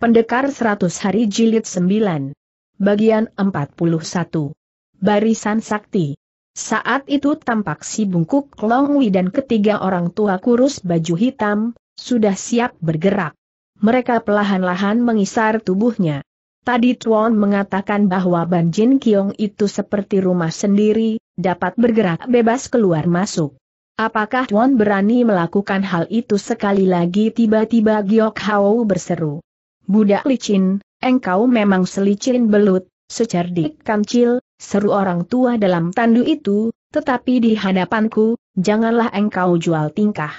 Pendekar 100 Hari Jilid 9. Bagian 41. Barisan Sakti. Saat itu tampak si bungkuk Longwi dan ketiga orang tua kurus baju hitam, sudah siap bergerak. Mereka perlahan-lahan mengisar tubuhnya. Tadi Tuan mengatakan bahwa Ban Jin Kiong itu seperti rumah sendiri, dapat bergerak bebas keluar masuk. Apakah Tuan berani melakukan hal itu sekali lagi tiba-tiba Giok Hao berseru. Budak licin, engkau memang selicin belut, secerdik kancil, seru orang tua dalam tandu itu, tetapi di hadapanku, janganlah engkau jual tingkah.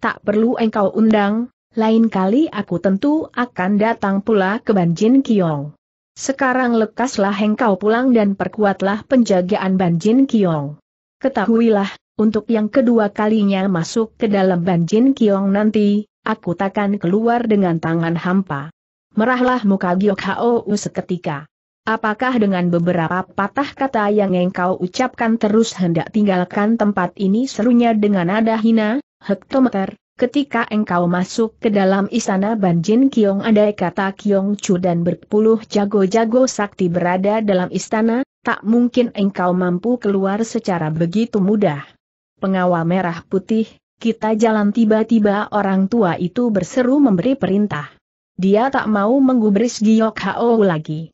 Tak perlu engkau undang, lain kali aku tentu akan datang pula ke Banjin Kiong. Sekarang lekaslah engkau pulang dan perkuatlah penjagaan Banjin Kiong. Ketahuilah, untuk yang kedua kalinya masuk ke dalam Banjin Kiong nanti, aku takkan keluar dengan tangan hampa. Merahlah muka Giok Hou seketika. Apakah dengan beberapa patah kata yang engkau ucapkan terus hendak tinggalkan tempat ini serunya dengan nada hina, hektometer, ketika engkau masuk ke dalam istana Banjin Kiong andai kata Kiong Chu dan berpuluh jago-jago sakti berada dalam istana, tak mungkin engkau mampu keluar secara begitu mudah. Pengawal merah putih, kita jalan tiba-tiba orang tua itu berseru memberi perintah. Dia tak mau menggubris Giok Hao lagi.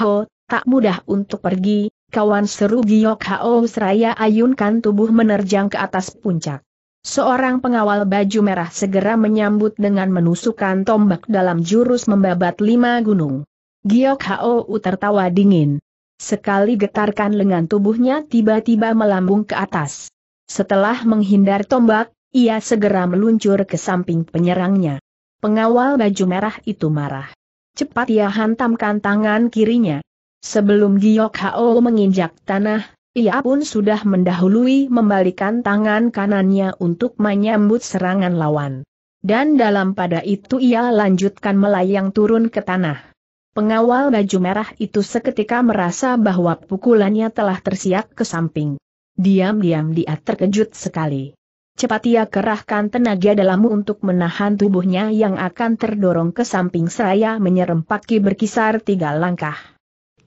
Ho, tak mudah untuk pergi, kawan seru Giok Hao seraya ayunkan tubuh menerjang ke atas puncak. Seorang pengawal baju merah segera menyambut dengan menusukkan tombak dalam jurus membabat lima gunung. Giok Hao tertawa dingin. Sekali getarkan lengan tubuhnya tiba-tiba melambung ke atas. Setelah menghindar tombak, ia segera meluncur ke samping penyerangnya. Pengawal baju merah itu marah. Cepat ia hantamkan tangan kirinya. Sebelum Giok Hao menginjak tanah, ia pun sudah mendahului membalikan tangan kanannya untuk menyambut serangan lawan. Dan dalam pada itu ia lanjutkan melayang turun ke tanah. Pengawal baju merah itu seketika merasa bahwa pukulannya telah tersiak ke samping. Diam-diam dia terkejut sekali. Cepat ia kerahkan tenaga dalammu untuk menahan tubuhnya yang akan terdorong ke samping seraya menyerempaki berkisar tiga langkah.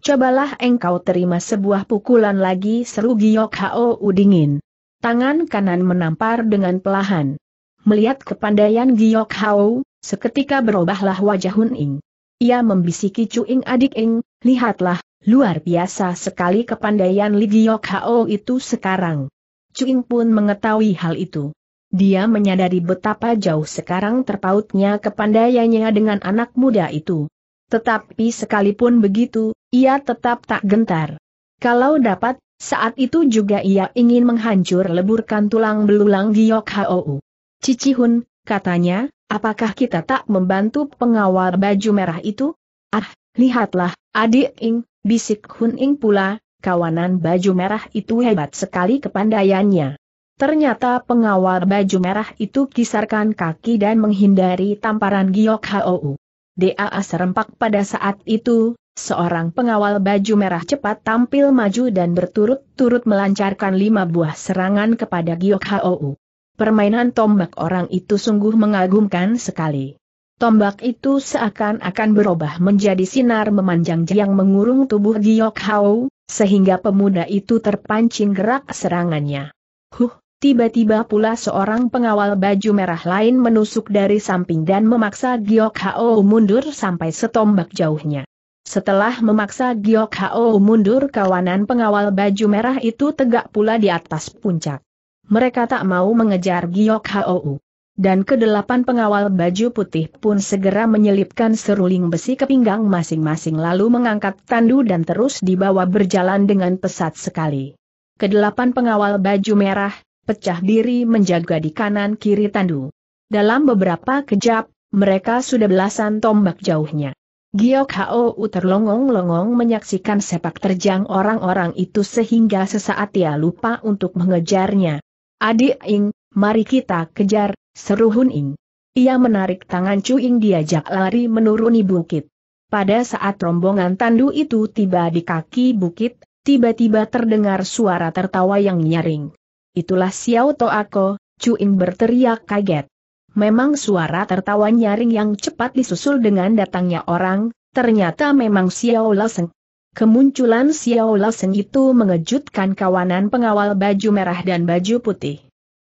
Cobalah engkau terima sebuah pukulan lagi seru giok Hao dingin. Tangan kanan menampar dengan pelahan. Melihat kepandaian giok Hao, seketika berubahlah wajah Hun Ing. Ia membisiki Cuing adik Ing, lihatlah, luar biasa sekali kepandaian Li giok Hao itu sekarang. Cuing pun mengetahui hal itu. Dia menyadari betapa jauh sekarang terpautnya kepandaiannya dengan anak muda itu. Tetapi sekalipun begitu, ia tetap tak gentar. Kalau dapat, saat itu juga ia ingin menghancur leburkan tulang belulang Giok Hou. Cici Hun, katanya, apakah kita tak membantu pengawal baju merah itu? Ah, lihatlah, adik Ing, bisik Hun Ing pula, kawanan baju merah itu hebat sekali kepandaiannya. Ternyata pengawal baju merah itu kisarkan kaki dan menghindari tamparan Giok Hou. DAA serempak pada saat itu, seorang pengawal baju merah cepat tampil maju dan berturut-turut melancarkan lima buah serangan kepada Giok Hou. Permainan tombak orang itu sungguh mengagumkan sekali. Tombak itu seakan-akan berubah menjadi sinar memanjang yang mengurung tubuh Giok hou. Sehingga pemuda itu terpancing gerak serangannya. Huh, tiba-tiba pula seorang pengawal baju merah lain menusuk dari samping dan memaksa Giok Hao mundur sampai setombak jauhnya. Setelah memaksa Giok Hao mundur kawanan pengawal baju merah itu tegak pula di atas puncak. Mereka tak mau mengejar Giok Hao dan kedelapan pengawal baju putih pun segera menyelipkan seruling besi ke pinggang masing-masing lalu mengangkat tandu dan terus dibawa berjalan dengan pesat sekali. Kedelapan pengawal baju merah, pecah diri menjaga di kanan kiri tandu. Dalam beberapa kejap, mereka sudah belasan tombak jauhnya. Giok Hao terlongong-longong menyaksikan sepak terjang orang-orang itu sehingga sesaat ia lupa untuk mengejarnya. Adik Ing, mari kita kejar, Seru Hun Ing. Ia menarik tangan Ing diajak lari menuruni bukit. Pada saat rombongan tandu itu tiba di kaki bukit, tiba-tiba terdengar suara tertawa yang nyaring. Itulah Xiao To Ako, Chu Ing berteriak kaget. Memang suara tertawa nyaring yang cepat disusul dengan datangnya orang, ternyata memang Xiao Laseng. Kemunculan Xiao Laseng itu mengejutkan kawanan pengawal baju merah dan baju putih.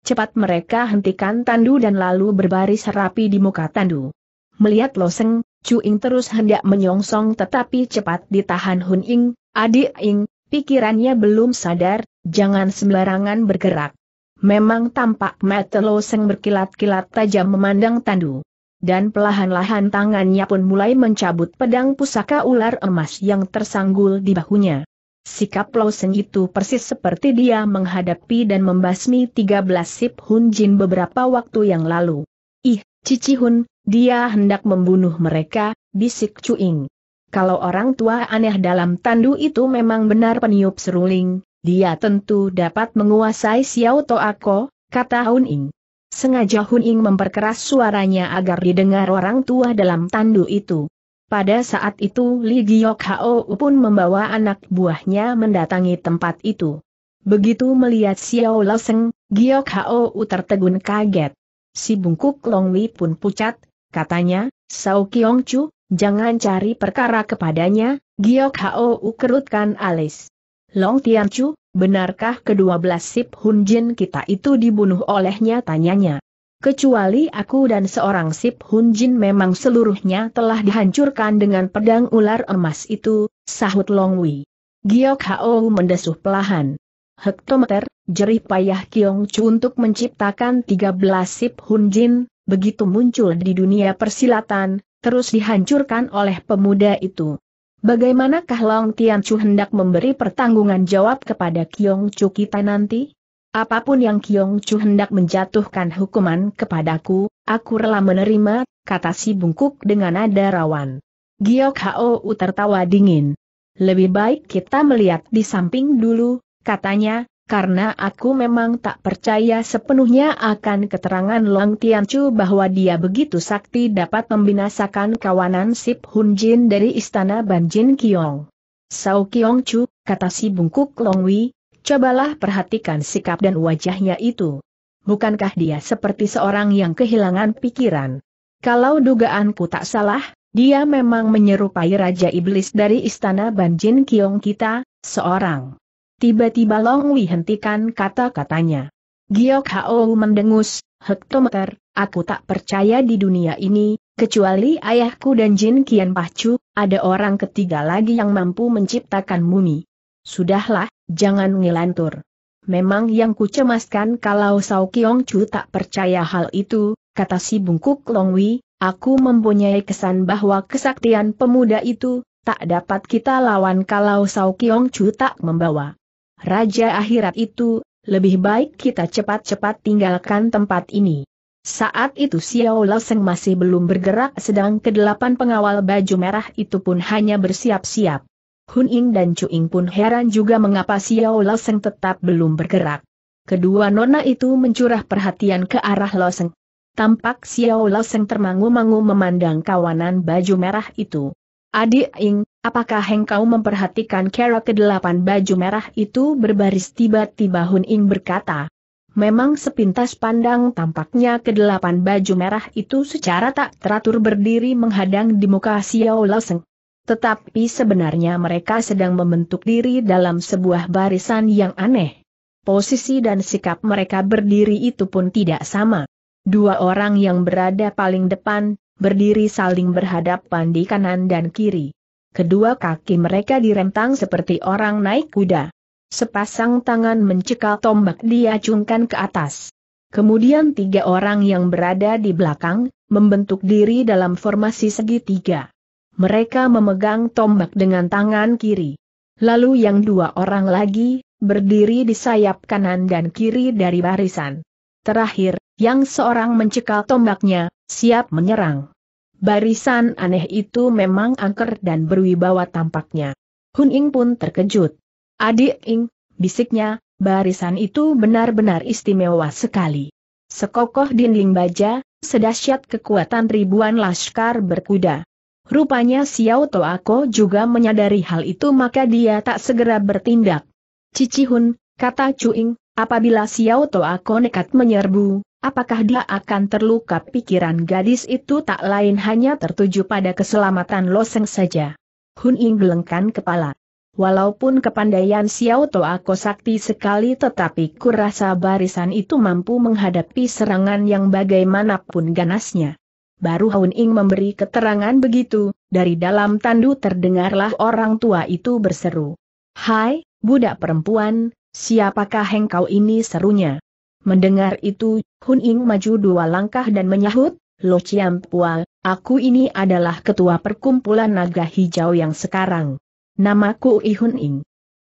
Cepat mereka hentikan tandu dan lalu berbaris rapi di muka tandu. Melihat Loseng, Chu Ying terus hendak menyongsong tetapi cepat ditahan Hun Ying, adik Ying. pikirannya belum sadar, jangan sembarangan bergerak. Memang tampak mata Loseng berkilat-kilat tajam memandang tandu. Dan pelahan-lahan tangannya pun mulai mencabut pedang pusaka ular emas yang tersanggul di bahunya. Sikap Lo Seng itu persis seperti dia menghadapi dan membasmi 13 Sip Hun Jin beberapa waktu yang lalu. Ih, Cici Hun, dia hendak membunuh mereka, bisik Chu Ying. Kalau orang tua aneh dalam tandu itu memang benar peniup seruling, dia tentu dapat menguasai Xiao Ako, kata Hun Ying. Sengaja Hun Ying memperkeras suaranya agar didengar orang tua dalam tandu itu. Pada saat itu Li Giok Hao pun membawa anak buahnya mendatangi tempat itu. Begitu melihat Xiao Leseng, Giok Hao tertegun kaget. Si bungkuk Long Li pun pucat, katanya, Sao Kiong Chu, jangan cari perkara kepadanya, Giok Hao kerutkan alis. Long Tian Chu, benarkah kedua belas sip Hun Jin kita itu dibunuh olehnya tanyanya. Kecuali aku dan seorang Sip Hunjin memang seluruhnya telah dihancurkan dengan pedang ular emas itu, sahut Long Wei. Giok Hao mendesuh pelahan. Hektometer, jerih payah Kiong Chu untuk menciptakan 13 Sip Hunjin begitu muncul di dunia persilatan, terus dihancurkan oleh pemuda itu. Bagaimanakah Long Tian Chu hendak memberi pertanggungan jawab kepada Kiong Chu kita nanti? apapun yang Kiong Chu hendak menjatuhkan hukuman kepadaku, aku rela menerima, kata si bungkuk dengan nada rawan. Giok Hou tertawa dingin. Lebih baik kita melihat di samping dulu, katanya, karena aku memang tak percaya sepenuhnya akan keterangan Long Tian Chu bahwa dia begitu sakti dapat membinasakan kawanan Sip Hun Jin dari istana Ban Jin Kiong. Sao Kiong Chu, kata si bungkuk Long Wei. Cobalah perhatikan sikap dan wajahnya itu. Bukankah dia seperti seorang yang kehilangan pikiran? Kalau dugaanku tak salah, dia memang menyerupai Raja Iblis dari Istana Banjin Kiong kita, seorang. Tiba-tiba Long Wei hentikan kata-katanya. Giok Hao mendengus, hektometer, aku tak percaya di dunia ini, kecuali ayahku dan Jin Kian Pacu, ada orang ketiga lagi yang mampu menciptakan mumi. Sudahlah, Jangan ngelantur. Memang yang kucemaskan kalau Sao Kiong Chu tak percaya hal itu, kata si bungkuk Longwi, aku mempunyai kesan bahwa kesaktian pemuda itu, tak dapat kita lawan kalau Sao Kiong Chu tak membawa. Raja akhirat itu, lebih baik kita cepat-cepat tinggalkan tempat ini. Saat itu Xiao Seng masih belum bergerak sedang kedelapan pengawal baju merah itu pun hanya bersiap-siap. Hun Ying dan Chu Ying pun heran juga mengapa Xiao Lo Seng tetap belum bergerak. Kedua nona itu mencurah perhatian ke arah Lo Seng. Tampak Xiao Lo Seng termangu-mangu memandang kawanan baju merah itu. Adik Ying, apakah engkau memperhatikan kera kedelapan baju merah itu berbaris tiba-tiba Hun Ying berkata. Memang sepintas pandang tampaknya kedelapan baju merah itu secara tak teratur berdiri menghadang di muka Xiao Lo Seng. Tetapi sebenarnya mereka sedang membentuk diri dalam sebuah barisan yang aneh. Posisi dan sikap mereka berdiri itu pun tidak sama. Dua orang yang berada paling depan, berdiri saling berhadapan di kanan dan kiri. Kedua kaki mereka direntang seperti orang naik kuda. Sepasang tangan mencekal tombak diacungkan ke atas. Kemudian tiga orang yang berada di belakang, membentuk diri dalam formasi segitiga mereka memegang tombak dengan tangan kiri. Lalu yang dua orang lagi, berdiri di sayap kanan dan kiri dari barisan. Terakhir, yang seorang mencekal tombaknya, siap menyerang. Barisan aneh itu memang angker dan berwibawa tampaknya. Hun Ing pun terkejut. Adik Ing, bisiknya, barisan itu benar-benar istimewa sekali. Sekokoh dinding baja, sedasyat kekuatan ribuan laskar berkuda. Rupanya Xiao Toako juga menyadari hal itu maka dia tak segera bertindak. Cicihun, kata Ying, apabila Xiao Toako nekat menyerbu, apakah dia akan terluka pikiran gadis itu tak lain hanya tertuju pada keselamatan Loseng saja. Hun Ying gelengkan kepala. Walaupun kepandaian Xiao Toako sakti sekali tetapi kurasa barisan itu mampu menghadapi serangan yang bagaimanapun ganasnya. Baru Haun Ing memberi keterangan begitu, dari dalam tandu terdengarlah orang tua itu berseru. Hai, budak perempuan, siapakah engkau ini serunya? Mendengar itu, Hun Ing maju dua langkah dan menyahut, Lo Chiam Pual, aku ini adalah ketua perkumpulan naga hijau yang sekarang. Namaku I Hun Ing.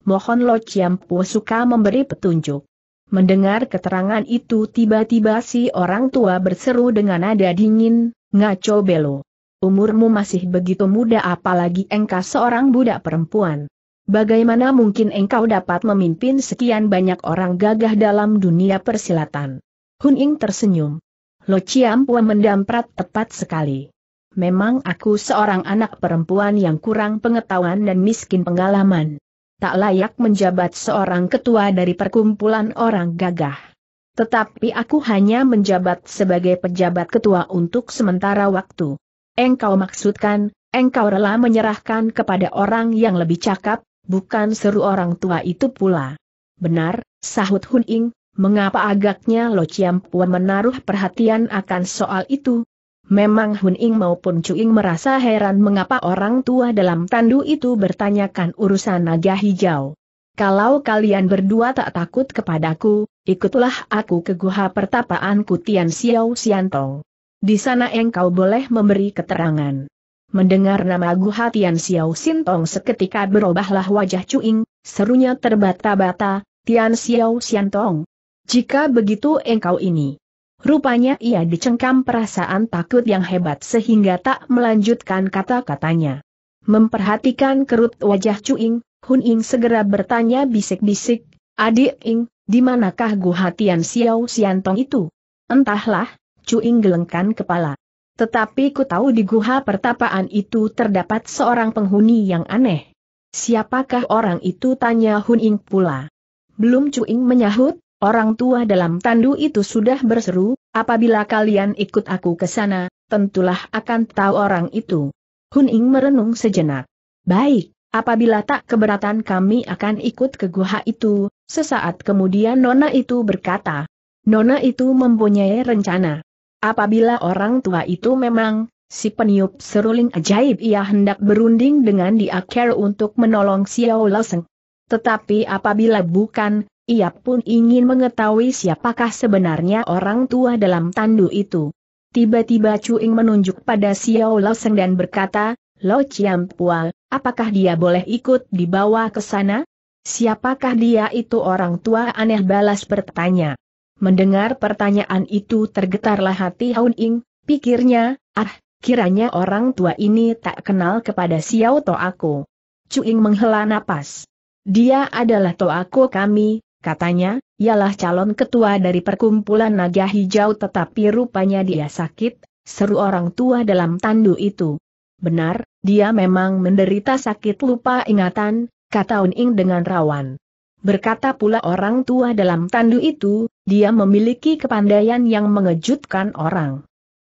Mohon Lo Chiam Pu suka memberi petunjuk. Mendengar keterangan itu tiba-tiba si orang tua berseru dengan nada dingin, ngaco belo. Umurmu masih begitu muda apalagi engkau seorang budak perempuan. Bagaimana mungkin engkau dapat memimpin sekian banyak orang gagah dalam dunia persilatan? Hun Ying tersenyum. Lo Chiam Pua mendamprat tepat sekali. Memang aku seorang anak perempuan yang kurang pengetahuan dan miskin pengalaman tak layak menjabat seorang ketua dari perkumpulan orang gagah. Tetapi aku hanya menjabat sebagai pejabat ketua untuk sementara waktu. Engkau maksudkan, engkau rela menyerahkan kepada orang yang lebih cakap, bukan seru orang tua itu pula. Benar, sahut Hun Ing, mengapa agaknya Lo Chiam Pua menaruh perhatian akan soal itu, Memang Hun Ing maupun Chu Ing merasa heran mengapa orang tua dalam tandu itu bertanyakan urusan naga hijau. Kalau kalian berdua tak takut kepadaku, ikutlah aku ke guha Pertapaan Tian Xiao Xiantong. Di sana engkau boleh memberi keterangan. Mendengar nama guha Tian Xiao Xiantong seketika berubahlah wajah Chu Ing, serunya terbata-bata, Tian Xiao Xiantong. Jika begitu engkau ini Rupanya ia dicengkam perasaan takut yang hebat sehingga tak melanjutkan kata-katanya. Memperhatikan kerut wajah Cuing, Hun Ying segera bertanya bisik-bisik, Adik Ing, di manakah Guhatian Xiao Xiantong itu? Entahlah, Cuing gelengkan kepala. Tetapi ku tahu di guha pertapaan itu terdapat seorang penghuni yang aneh. Siapakah orang itu tanya Hun Ying pula. Belum Cuing menyahut, Orang tua dalam tandu itu sudah berseru, apabila kalian ikut aku ke sana, tentulah akan tahu orang itu. Hun Ing merenung sejenak. Baik, apabila tak keberatan kami akan ikut ke guha itu, sesaat kemudian Nona itu berkata. Nona itu mempunyai rencana. Apabila orang tua itu memang, si peniup seruling ajaib ia hendak berunding dengan akhir untuk menolong Xiao Loseng. Tetapi apabila bukan, ia pun ingin mengetahui siapakah sebenarnya orang tua dalam tandu itu. Tiba-tiba Chu Ying menunjuk pada Xiao Loseng dan berkata, Lo Chiam Pua, apakah dia boleh ikut dibawa ke sana? Siapakah dia itu orang tua aneh balas bertanya. Mendengar pertanyaan itu tergetarlah hati Haun Ying. pikirnya, ah, kiranya orang tua ini tak kenal kepada Xiao To aku. Ying menghela napas. Dia adalah To aku kami, Katanya, ialah calon ketua dari perkumpulan naga hijau tetapi rupanya dia sakit, seru orang tua dalam tandu itu. Benar, dia memang menderita sakit lupa ingatan, kata Uning dengan rawan. Berkata pula orang tua dalam tandu itu, dia memiliki kepandaian yang mengejutkan orang.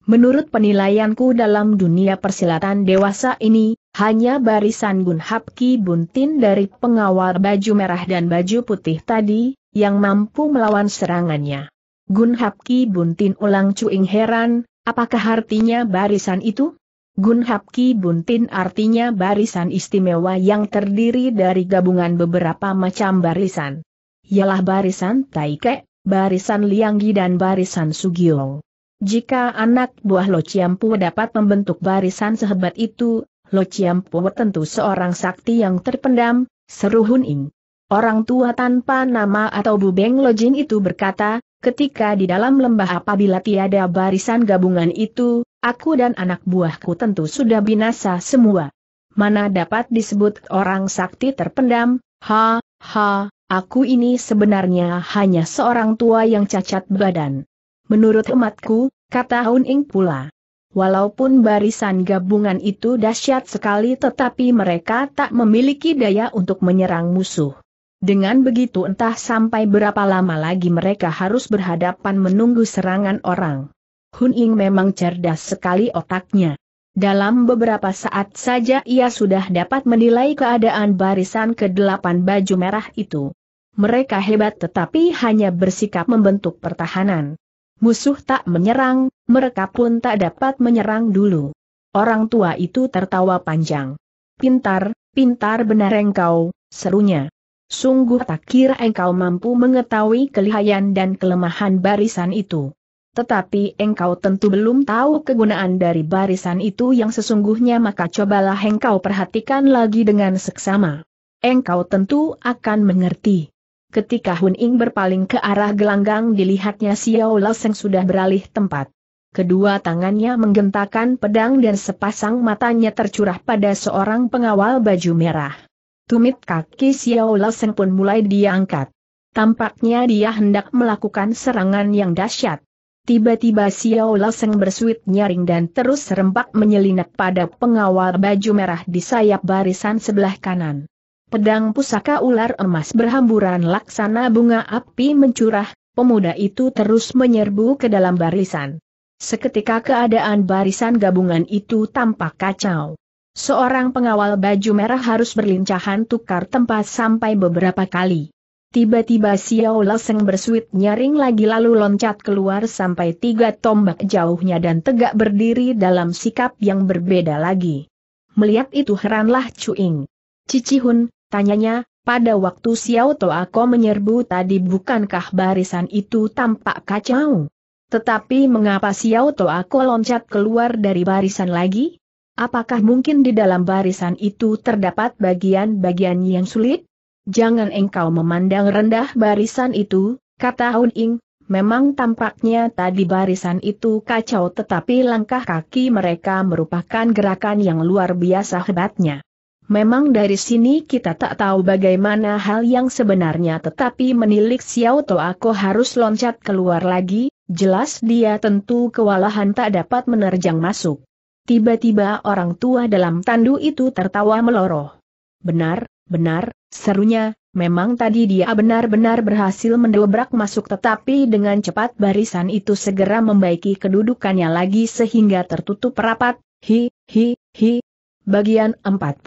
Menurut penilaianku dalam dunia persilatan dewasa ini, hanya barisan Gunhapki Hapki Buntin dari pengawal baju merah dan baju putih tadi, yang mampu melawan serangannya. Gun Hapki Buntin ulang cuing heran, apakah artinya barisan itu? Gun Hapki Buntin artinya barisan istimewa yang terdiri dari gabungan beberapa macam barisan. yalah barisan Taike, barisan Lianggi dan barisan Sugiong. Jika anak buah Lo Chiampu dapat membentuk barisan sehebat itu, Lo Chiampu tentu seorang sakti yang terpendam, seru Hun Ing. Orang tua tanpa nama atau Bu Beng Lo Jin itu berkata, ketika di dalam lembah apabila tiada barisan gabungan itu, aku dan anak buahku tentu sudah binasa semua. Mana dapat disebut orang sakti terpendam, ha, ha, aku ini sebenarnya hanya seorang tua yang cacat badan. Menurut umatku, kata Hun Ing pula. Walaupun barisan gabungan itu dahsyat sekali tetapi mereka tak memiliki daya untuk menyerang musuh. Dengan begitu entah sampai berapa lama lagi mereka harus berhadapan menunggu serangan orang. Hun Ying memang cerdas sekali otaknya. Dalam beberapa saat saja ia sudah dapat menilai keadaan barisan ke-8 baju merah itu. Mereka hebat tetapi hanya bersikap membentuk pertahanan. Musuh tak menyerang, mereka pun tak dapat menyerang dulu. Orang tua itu tertawa panjang. Pintar, pintar benar engkau, serunya. Sungguh tak kira engkau mampu mengetahui kelihayan dan kelemahan barisan itu. Tetapi engkau tentu belum tahu kegunaan dari barisan itu yang sesungguhnya maka cobalah engkau perhatikan lagi dengan seksama. Engkau tentu akan mengerti. Ketika Hun Ing berpaling ke arah gelanggang dilihatnya Xiao Laseng sudah beralih tempat. Kedua tangannya menggentakan pedang dan sepasang matanya tercurah pada seorang pengawal baju merah. Tumit kaki Xiao Laseng pun mulai diangkat. Tampaknya dia hendak melakukan serangan yang dahsyat. Tiba-tiba Xiao Laseng bersuit nyaring dan terus serempak menyelinap pada pengawal baju merah di sayap barisan sebelah kanan pedang pusaka ular emas berhamburan laksana bunga api mencurah, pemuda itu terus menyerbu ke dalam barisan. Seketika keadaan barisan gabungan itu tampak kacau. Seorang pengawal baju merah harus berlincahan tukar tempat sampai beberapa kali. Tiba-tiba Xiao Leseng bersuit nyaring lagi lalu loncat keluar sampai tiga tombak jauhnya dan tegak berdiri dalam sikap yang berbeda lagi. Melihat itu heranlah Cici Hun. Tanyanya, pada waktu Xiao Toako menyerbu tadi bukankah barisan itu tampak kacau? Tetapi mengapa Xiao Toako loncat keluar dari barisan lagi? Apakah mungkin di dalam barisan itu terdapat bagian-bagian yang sulit? Jangan engkau memandang rendah barisan itu, kata Hun Ing, memang tampaknya tadi barisan itu kacau tetapi langkah kaki mereka merupakan gerakan yang luar biasa hebatnya. Memang dari sini kita tak tahu bagaimana hal yang sebenarnya tetapi menilik Xiao To aku harus loncat keluar lagi, jelas dia tentu kewalahan tak dapat menerjang masuk. Tiba-tiba orang tua dalam tandu itu tertawa meloroh. Benar, benar, serunya, memang tadi dia benar-benar berhasil mendobrak masuk tetapi dengan cepat barisan itu segera membaiki kedudukannya lagi sehingga tertutup rapat, hi, hi, hi, Bagian 42.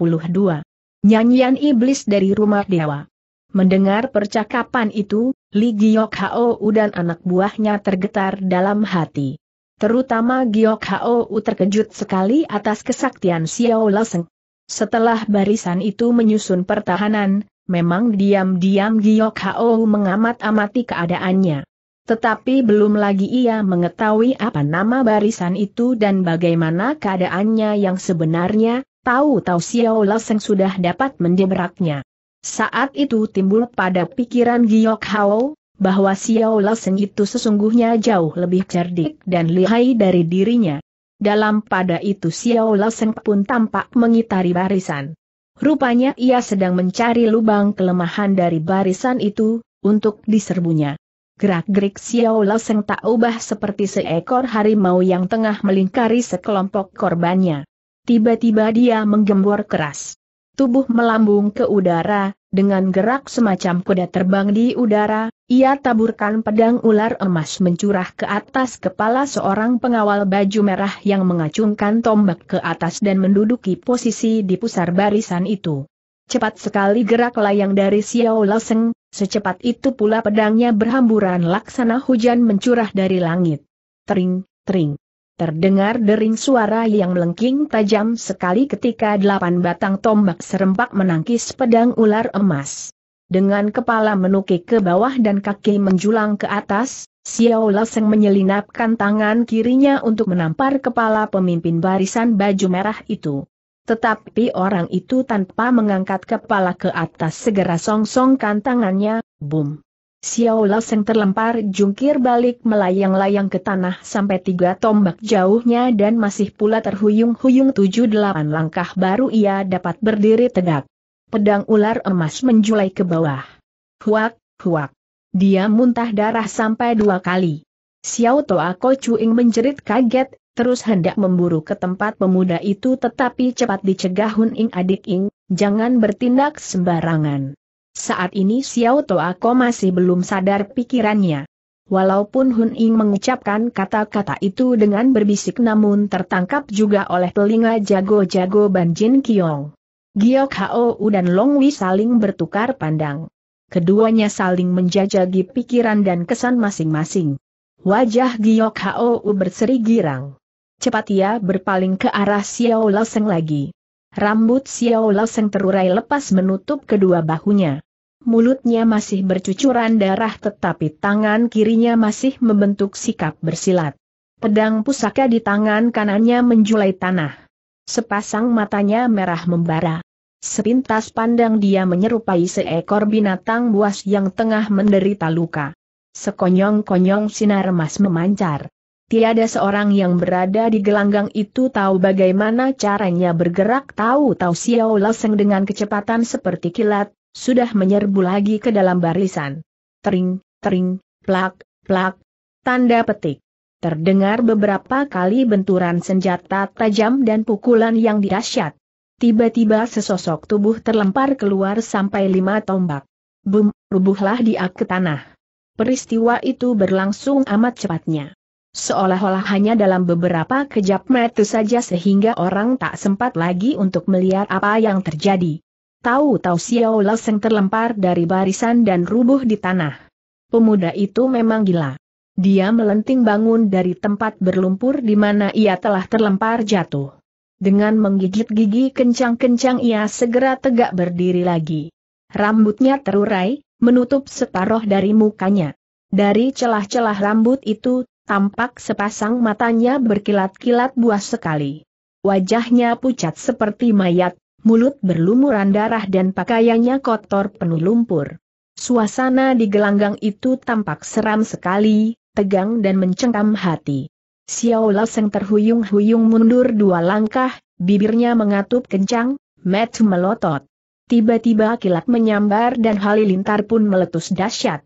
Nyanyian Iblis dari Rumah Dewa. Mendengar percakapan itu, Li Giok Hou dan anak buahnya tergetar dalam hati. Terutama Giok Hou terkejut sekali atas kesaktian Xiao Laseng. Setelah barisan itu menyusun pertahanan, memang diam-diam Giok Hou mengamat-amati keadaannya. Tetapi belum lagi ia mengetahui apa nama barisan itu dan bagaimana keadaannya yang sebenarnya, tahu-tahu Xiao Laseng sudah dapat mendebraknya. Saat itu timbul pada pikiran Giok Hao, bahwa Xiao Laseng itu sesungguhnya jauh lebih cerdik dan lihai dari dirinya. Dalam pada itu Xiao Laseng pun tampak mengitari barisan. Rupanya ia sedang mencari lubang kelemahan dari barisan itu, untuk diserbunya. Gerak-gerik Xiao Loseng tak ubah seperti seekor harimau yang tengah melingkari sekelompok korbannya. Tiba-tiba dia menggembor keras. Tubuh melambung ke udara, dengan gerak semacam kuda terbang di udara, ia taburkan pedang ular emas mencurah ke atas kepala seorang pengawal baju merah yang mengacungkan tombak ke atas dan menduduki posisi di pusar barisan itu. Cepat sekali gerak layang dari Xiao Loseng, Secepat itu pula pedangnya berhamburan laksana hujan mencurah dari langit. Tering, tering. Terdengar dering suara yang melengking tajam sekali ketika delapan batang tombak serempak menangkis pedang ular emas. Dengan kepala menukik ke bawah dan kaki menjulang ke atas, Xiao Laseng menyelinapkan tangan kirinya untuk menampar kepala pemimpin barisan baju merah itu. Tetapi orang itu tanpa mengangkat kepala ke atas segera songsongkan tangannya, boom. Xiao Seng terlempar jungkir balik melayang-layang ke tanah sampai tiga tombak jauhnya dan masih pula terhuyung-huyung tujuh delapan langkah baru ia dapat berdiri tegak. Pedang ular emas menjulai ke bawah. Huak, huak. Dia muntah darah sampai dua kali. Xiao Toa Ko Chuing menjerit kaget, terus hendak memburu ke tempat pemuda itu tetapi cepat dicegah Hun Ing adik Ing, jangan bertindak sembarangan. Saat ini Xiao Toako masih belum sadar pikirannya. Walaupun Hun Ing mengucapkan kata-kata itu dengan berbisik namun tertangkap juga oleh telinga jago-jago Ban Jin Kiong. Giok Hao dan Long Wei saling bertukar pandang. Keduanya saling menjajagi pikiran dan kesan masing-masing. Wajah Giok Hao berseri girang cepat ia berpaling ke arah Xiao Laoseng lagi. Rambut Xiao Laoseng terurai lepas menutup kedua bahunya. Mulutnya masih bercucuran darah tetapi tangan kirinya masih membentuk sikap bersilat. Pedang pusaka di tangan kanannya menjulai tanah. Sepasang matanya merah membara. Sepintas pandang dia menyerupai seekor binatang buas yang tengah menderita luka. Sekonyong-konyong sinar emas memancar. Tiada seorang yang berada di gelanggang itu tahu bagaimana caranya bergerak tahu-tahu Xiao Laseng dengan kecepatan seperti kilat, sudah menyerbu lagi ke dalam barisan. Tering, tering, plak, plak, tanda petik. Terdengar beberapa kali benturan senjata tajam dan pukulan yang dirasyat. Tiba-tiba sesosok tubuh terlempar keluar sampai lima tombak. Bum, rubuhlah dia ke tanah. Peristiwa itu berlangsung amat cepatnya. Seolah-olah hanya dalam beberapa kejap mata saja sehingga orang tak sempat lagi untuk melihat apa yang terjadi. Tahu-tahu Xiao Laoseng terlempar dari barisan dan rubuh di tanah. Pemuda itu memang gila. Dia melenting bangun dari tempat berlumpur di mana ia telah terlempar jatuh. Dengan menggigit gigi kencang-kencang ia segera tegak berdiri lagi. Rambutnya terurai, menutup separuh dari mukanya. Dari celah-celah rambut itu tampak sepasang matanya berkilat-kilat buas sekali. Wajahnya pucat seperti mayat, mulut berlumuran darah dan pakaiannya kotor penuh lumpur. Suasana di gelanggang itu tampak seram sekali, tegang dan mencengkam hati. Xiao Lao Laseng terhuyung-huyung mundur dua langkah, bibirnya mengatup kencang, met melotot. Tiba-tiba kilat menyambar dan halilintar pun meletus dahsyat.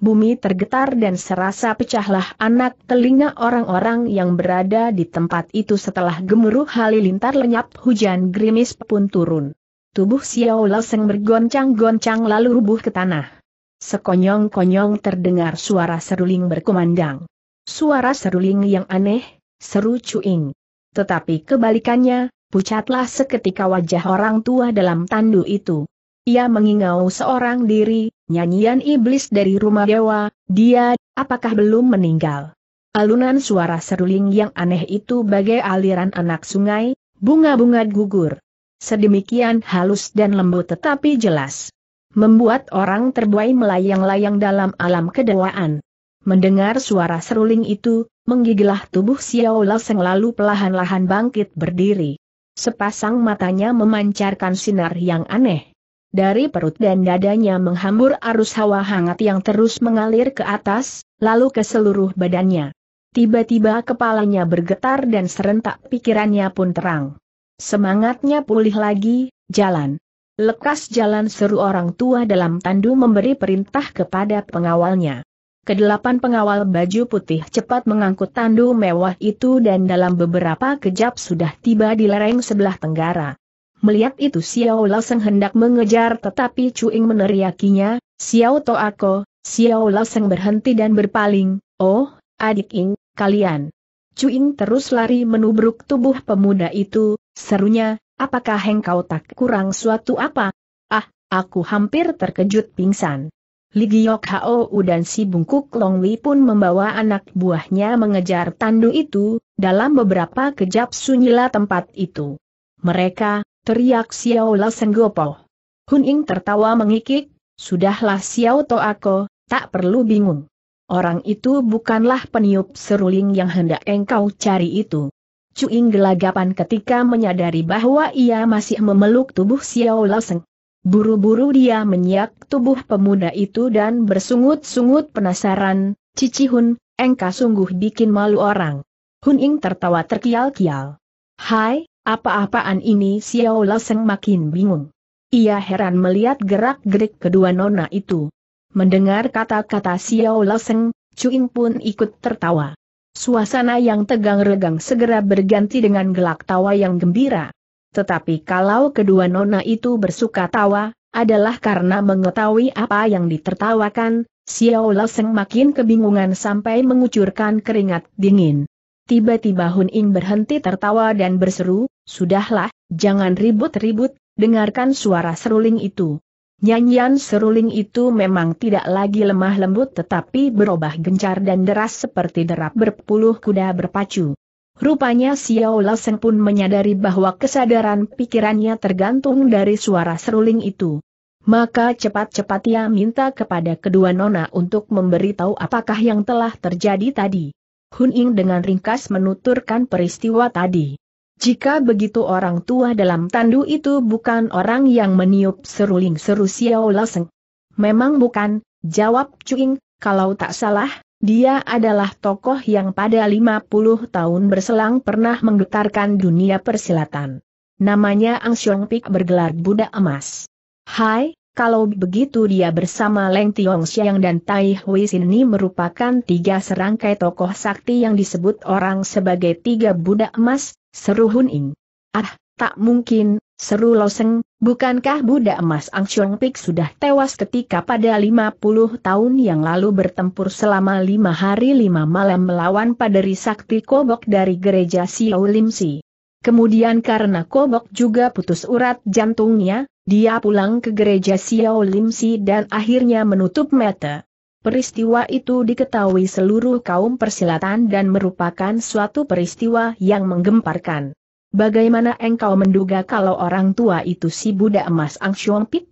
Bumi tergetar dan serasa pecahlah anak telinga orang-orang yang berada di tempat itu setelah gemuruh halilintar lenyap hujan gerimis pun turun. Tubuh Xiao Laoseng bergoncang-goncang lalu rubuh ke tanah. Sekonyong-konyong terdengar suara seruling berkumandang. Suara seruling yang aneh, seru cuing. Tetapi kebalikannya, pucatlah seketika wajah orang tua dalam tandu itu. Ia mengingau seorang diri, nyanyian iblis dari rumah dewa, dia, apakah belum meninggal? Alunan suara seruling yang aneh itu bagai aliran anak sungai, bunga-bunga gugur. Sedemikian halus dan lembut tetapi jelas. Membuat orang terbuai melayang-layang dalam alam kedewaan. Mendengar suara seruling itu, menggigilah tubuh Xiao Seng lalu pelahan-lahan bangkit berdiri. Sepasang matanya memancarkan sinar yang aneh dari perut dan dadanya menghambur arus hawa hangat yang terus mengalir ke atas, lalu ke seluruh badannya. Tiba-tiba kepalanya bergetar dan serentak pikirannya pun terang. Semangatnya pulih lagi, jalan. Lekas jalan seru orang tua dalam tandu memberi perintah kepada pengawalnya. Kedelapan pengawal baju putih cepat mengangkut tandu mewah itu dan dalam beberapa kejap sudah tiba di lereng sebelah tenggara. Melihat itu Xiao Laoseng hendak mengejar tetapi Cuing meneriakinya, Xiao To Ako, Xiao Laoseng berhenti dan berpaling, Oh, adik Ing, kalian. Cuing terus lari menubruk tubuh pemuda itu, serunya, apakah engkau tak kurang suatu apa? Ah, aku hampir terkejut pingsan. Li Giok U dan si bungkuk Long Li pun membawa anak buahnya mengejar tandu itu, dalam beberapa kejap sunyilah tempat itu. Mereka, teriak Xiao La Senggopo. Hun Ying tertawa mengikik, sudahlah Xiao To aku, tak perlu bingung. Orang itu bukanlah peniup seruling yang hendak engkau cari itu. Cuing gelagapan ketika menyadari bahwa ia masih memeluk tubuh Xiao La Seng. Buru-buru dia menyiak tubuh pemuda itu dan bersungut-sungut penasaran, Cici Hun, engkau sungguh bikin malu orang. Hun Ying tertawa terkial-kial. Hai, apa-apaan ini Xiao Laseng makin bingung. Ia heran melihat gerak-gerik kedua nona itu. Mendengar kata-kata Xiao Laseng, Cuing pun ikut tertawa. Suasana yang tegang regang segera berganti dengan gelak tawa yang gembira. Tetapi kalau kedua nona itu bersuka tawa, adalah karena mengetahui apa yang ditertawakan, Xiao Laseng makin kebingungan sampai mengucurkan keringat dingin. Tiba-tiba Hun Ing berhenti tertawa dan berseru, Sudahlah, jangan ribut-ribut, dengarkan suara seruling itu. Nyanyian seruling itu memang tidak lagi lemah lembut tetapi berubah gencar dan deras seperti derap berpuluh kuda berpacu. Rupanya Xiao Laosen pun menyadari bahwa kesadaran pikirannya tergantung dari suara seruling itu. Maka cepat-cepat ia minta kepada kedua nona untuk memberitahu apakah yang telah terjadi tadi. Hun Ying dengan ringkas menuturkan peristiwa tadi. Jika begitu orang tua dalam tandu itu bukan orang yang meniup seruling seru Xiao Laseng. Memang bukan, jawab Cuing, kalau tak salah, dia adalah tokoh yang pada 50 tahun berselang pernah menggetarkan dunia persilatan. Namanya Ang Xiong Pik bergelar Buddha Emas. Hai, kalau begitu dia bersama Leng Tiong Xiang dan Tai Hui Sin ini merupakan tiga serangkai tokoh sakti yang disebut orang sebagai tiga budak emas, seru Hun Ing. Ah, tak mungkin, seru Loseng, bukankah budak emas Ang Chong Pik sudah tewas ketika pada 50 tahun yang lalu bertempur selama lima hari lima malam melawan paderi sakti kobok dari gereja Xiao Lim Si. Kemudian karena kobok juga putus urat jantungnya, dia pulang ke gereja Xiao Limsi dan akhirnya menutup mata. Peristiwa itu diketahui seluruh kaum persilatan dan merupakan suatu peristiwa yang menggemparkan. Bagaimana engkau menduga kalau orang tua itu si Buddha emas Ang Xiongpit?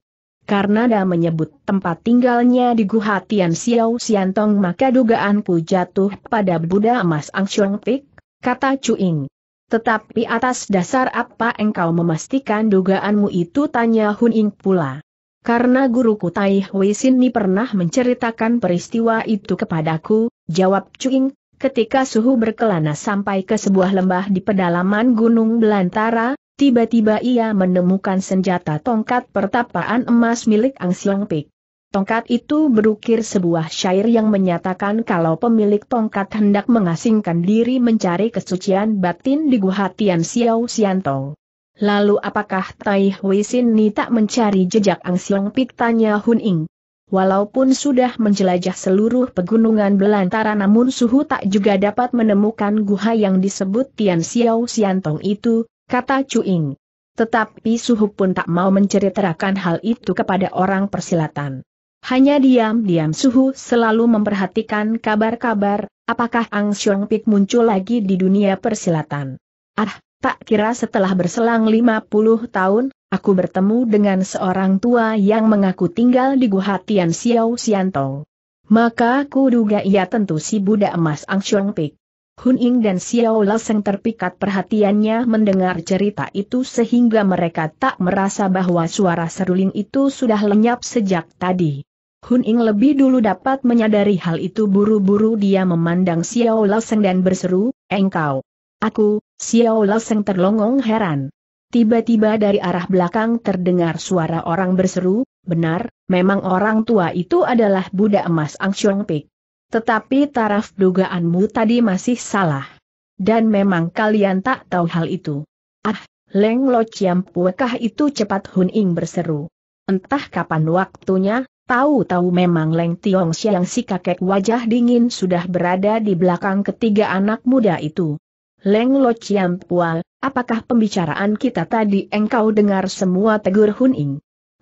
Karena dia menyebut tempat tinggalnya di Guha Tian Xiao Xiantong maka dugaanku jatuh pada Buddha emas Ang Xiongpit, kata Chu Ying. Tetapi atas dasar apa engkau memastikan dugaanmu itu tanya Hun Ying pula. Karena guruku Tai Hui Sini pernah menceritakan peristiwa itu kepadaku, jawab Cuing, ketika suhu berkelana sampai ke sebuah lembah di pedalaman Gunung Belantara, tiba-tiba ia menemukan senjata tongkat pertapaan emas milik Ang Siang Pik. Tongkat itu berukir sebuah syair yang menyatakan kalau pemilik tongkat hendak mengasingkan diri mencari kesucian batin di Gua Tian Xiao Xiantong. Lalu apakah Tai Hui Sin Ni tak mencari jejak Ang Siong Pik tanya Hun Ing? Walaupun sudah menjelajah seluruh pegunungan belantara namun suhu tak juga dapat menemukan guha yang disebut Tian Xiao Xiantong itu, kata Chu Ing. Tetapi suhu pun tak mau menceritakan hal itu kepada orang persilatan. Hanya diam-diam Suhu selalu memperhatikan kabar-kabar, apakah Ang Xiong Pik muncul lagi di dunia persilatan. Ah, tak kira setelah berselang 50 tahun, aku bertemu dengan seorang tua yang mengaku tinggal di Gua Tian Xiao Xiantong. Maka aku duga ia tentu si budak emas Ang Xiong Pik. Hun Ying dan Xiao Laseng terpikat perhatiannya mendengar cerita itu sehingga mereka tak merasa bahwa suara seruling itu sudah lenyap sejak tadi. Hun Ing lebih dulu dapat menyadari hal itu buru-buru dia memandang Xiao Laseng dan berseru, engkau. Aku, Xiao Laseng terlongong heran. Tiba-tiba dari arah belakang terdengar suara orang berseru, benar, memang orang tua itu adalah budak emas Ang Xiong Pik. Tetapi taraf dugaanmu tadi masih salah. Dan memang kalian tak tahu hal itu. Ah, Leng Lo Chiam Puekah itu cepat Hun Ing berseru. Entah kapan waktunya, Tahu-tahu memang Leng Tiong Xiang si kakek wajah dingin sudah berada di belakang ketiga anak muda itu. Leng Lo Chiam Pual, apakah pembicaraan kita tadi engkau dengar semua tegur Hun Ing?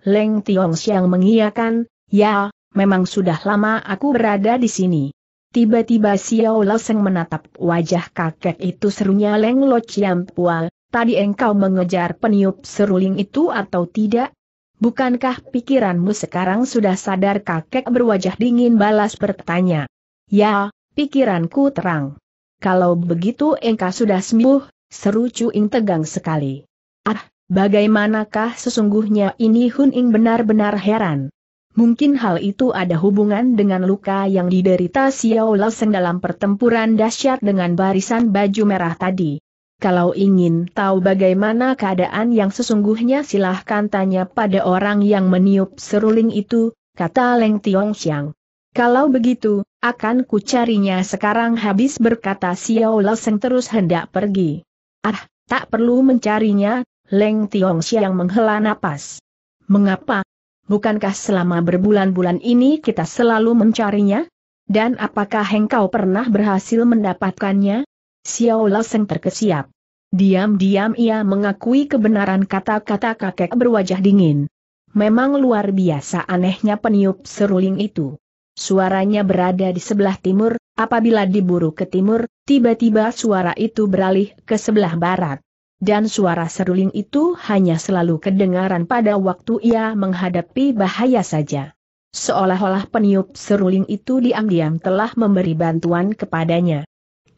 Leng Tiong Xiang mengiyakan, ya, memang sudah lama aku berada di sini. Tiba-tiba Xiao Lo Seng menatap wajah kakek itu serunya Leng Lo Chiam Pual, tadi engkau mengejar peniup seruling itu atau tidak? Bukankah pikiranmu sekarang sudah sadar kakek berwajah dingin balas bertanya. Ya, pikiranku terang. Kalau begitu engkau sudah sembuh, seru Cuing tegang sekali. Ah, bagaimanakah sesungguhnya ini Hun Ing benar-benar heran. Mungkin hal itu ada hubungan dengan luka yang diderita Xiao Seng dalam pertempuran dahsyat dengan barisan baju merah tadi. Kalau ingin tahu bagaimana keadaan yang sesungguhnya silahkan tanya pada orang yang meniup seruling itu, kata Leng Tiong Xiang. Kalau begitu, akan kucarinya sekarang habis berkata Xiao Seng terus hendak pergi. Ah, tak perlu mencarinya, Leng Tiong Xiang menghela napas. Mengapa? Bukankah selama berbulan-bulan ini kita selalu mencarinya? Dan apakah engkau pernah berhasil mendapatkannya? Xiao Loseng terkesiap. Diam-diam ia mengakui kebenaran kata-kata kakek berwajah dingin. Memang luar biasa anehnya peniup seruling itu. Suaranya berada di sebelah timur, apabila diburu ke timur, tiba-tiba suara itu beralih ke sebelah barat. Dan suara seruling itu hanya selalu kedengaran pada waktu ia menghadapi bahaya saja. Seolah-olah peniup seruling itu diam-diam telah memberi bantuan kepadanya.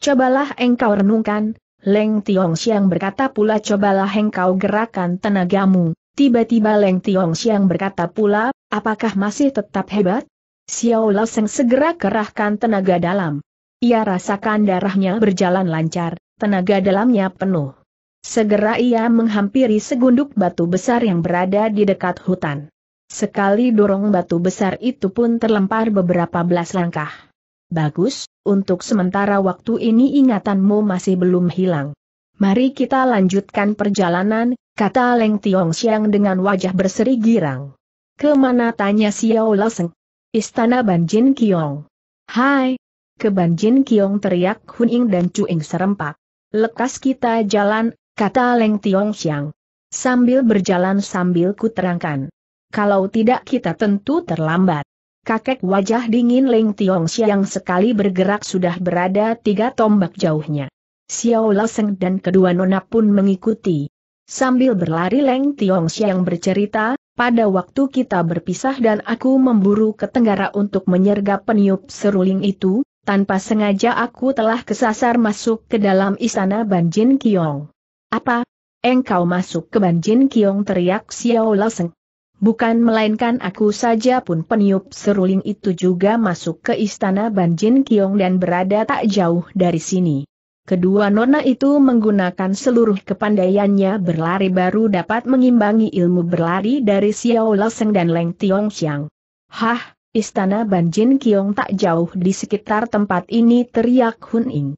Cobalah engkau renungkan, Leng Tiong Siang berkata pula cobalah engkau gerakan tenagamu. Tiba-tiba Leng Tiong Siang berkata pula, apakah masih tetap hebat? Xiao Lao Seng segera kerahkan tenaga dalam. Ia rasakan darahnya berjalan lancar, tenaga dalamnya penuh. Segera ia menghampiri segunduk batu besar yang berada di dekat hutan. Sekali dorong batu besar itu pun terlempar beberapa belas langkah. Bagus, untuk sementara waktu ini ingatanmu masih belum hilang. Mari kita lanjutkan perjalanan, kata Leng Tiong Xiang dengan wajah berseri girang. Kemana tanya Xiao Laseng? Istana Banjin Kiong. Hai! Ke Banjin Kiong teriak Huning dan Cuing serempak. Lekas kita jalan, kata Leng Tiong Xiang. Sambil berjalan sambil kuterangkan. Kalau tidak kita tentu terlambat kakek wajah dingin Leng Tiong Xiang sekali bergerak sudah berada tiga tombak jauhnya. Xiao Laseng dan kedua nona pun mengikuti. Sambil berlari Leng Tiong Xiang bercerita, pada waktu kita berpisah dan aku memburu ke tenggara untuk menyergap peniup seruling itu, tanpa sengaja aku telah kesasar masuk ke dalam istana Ban Jin Kiong. Apa? Engkau masuk ke Ban Jin Kiong teriak Xiao Laseng. Bukan melainkan aku saja pun peniup seruling itu juga masuk ke istana Banjin Kiong dan berada tak jauh dari sini. Kedua nona itu menggunakan seluruh kepandaiannya berlari baru dapat mengimbangi ilmu berlari dari Xiao Leseng dan Leng Tiong Xiang. Hah, istana Banjin Kiong tak jauh di sekitar tempat ini teriak Hun Ing.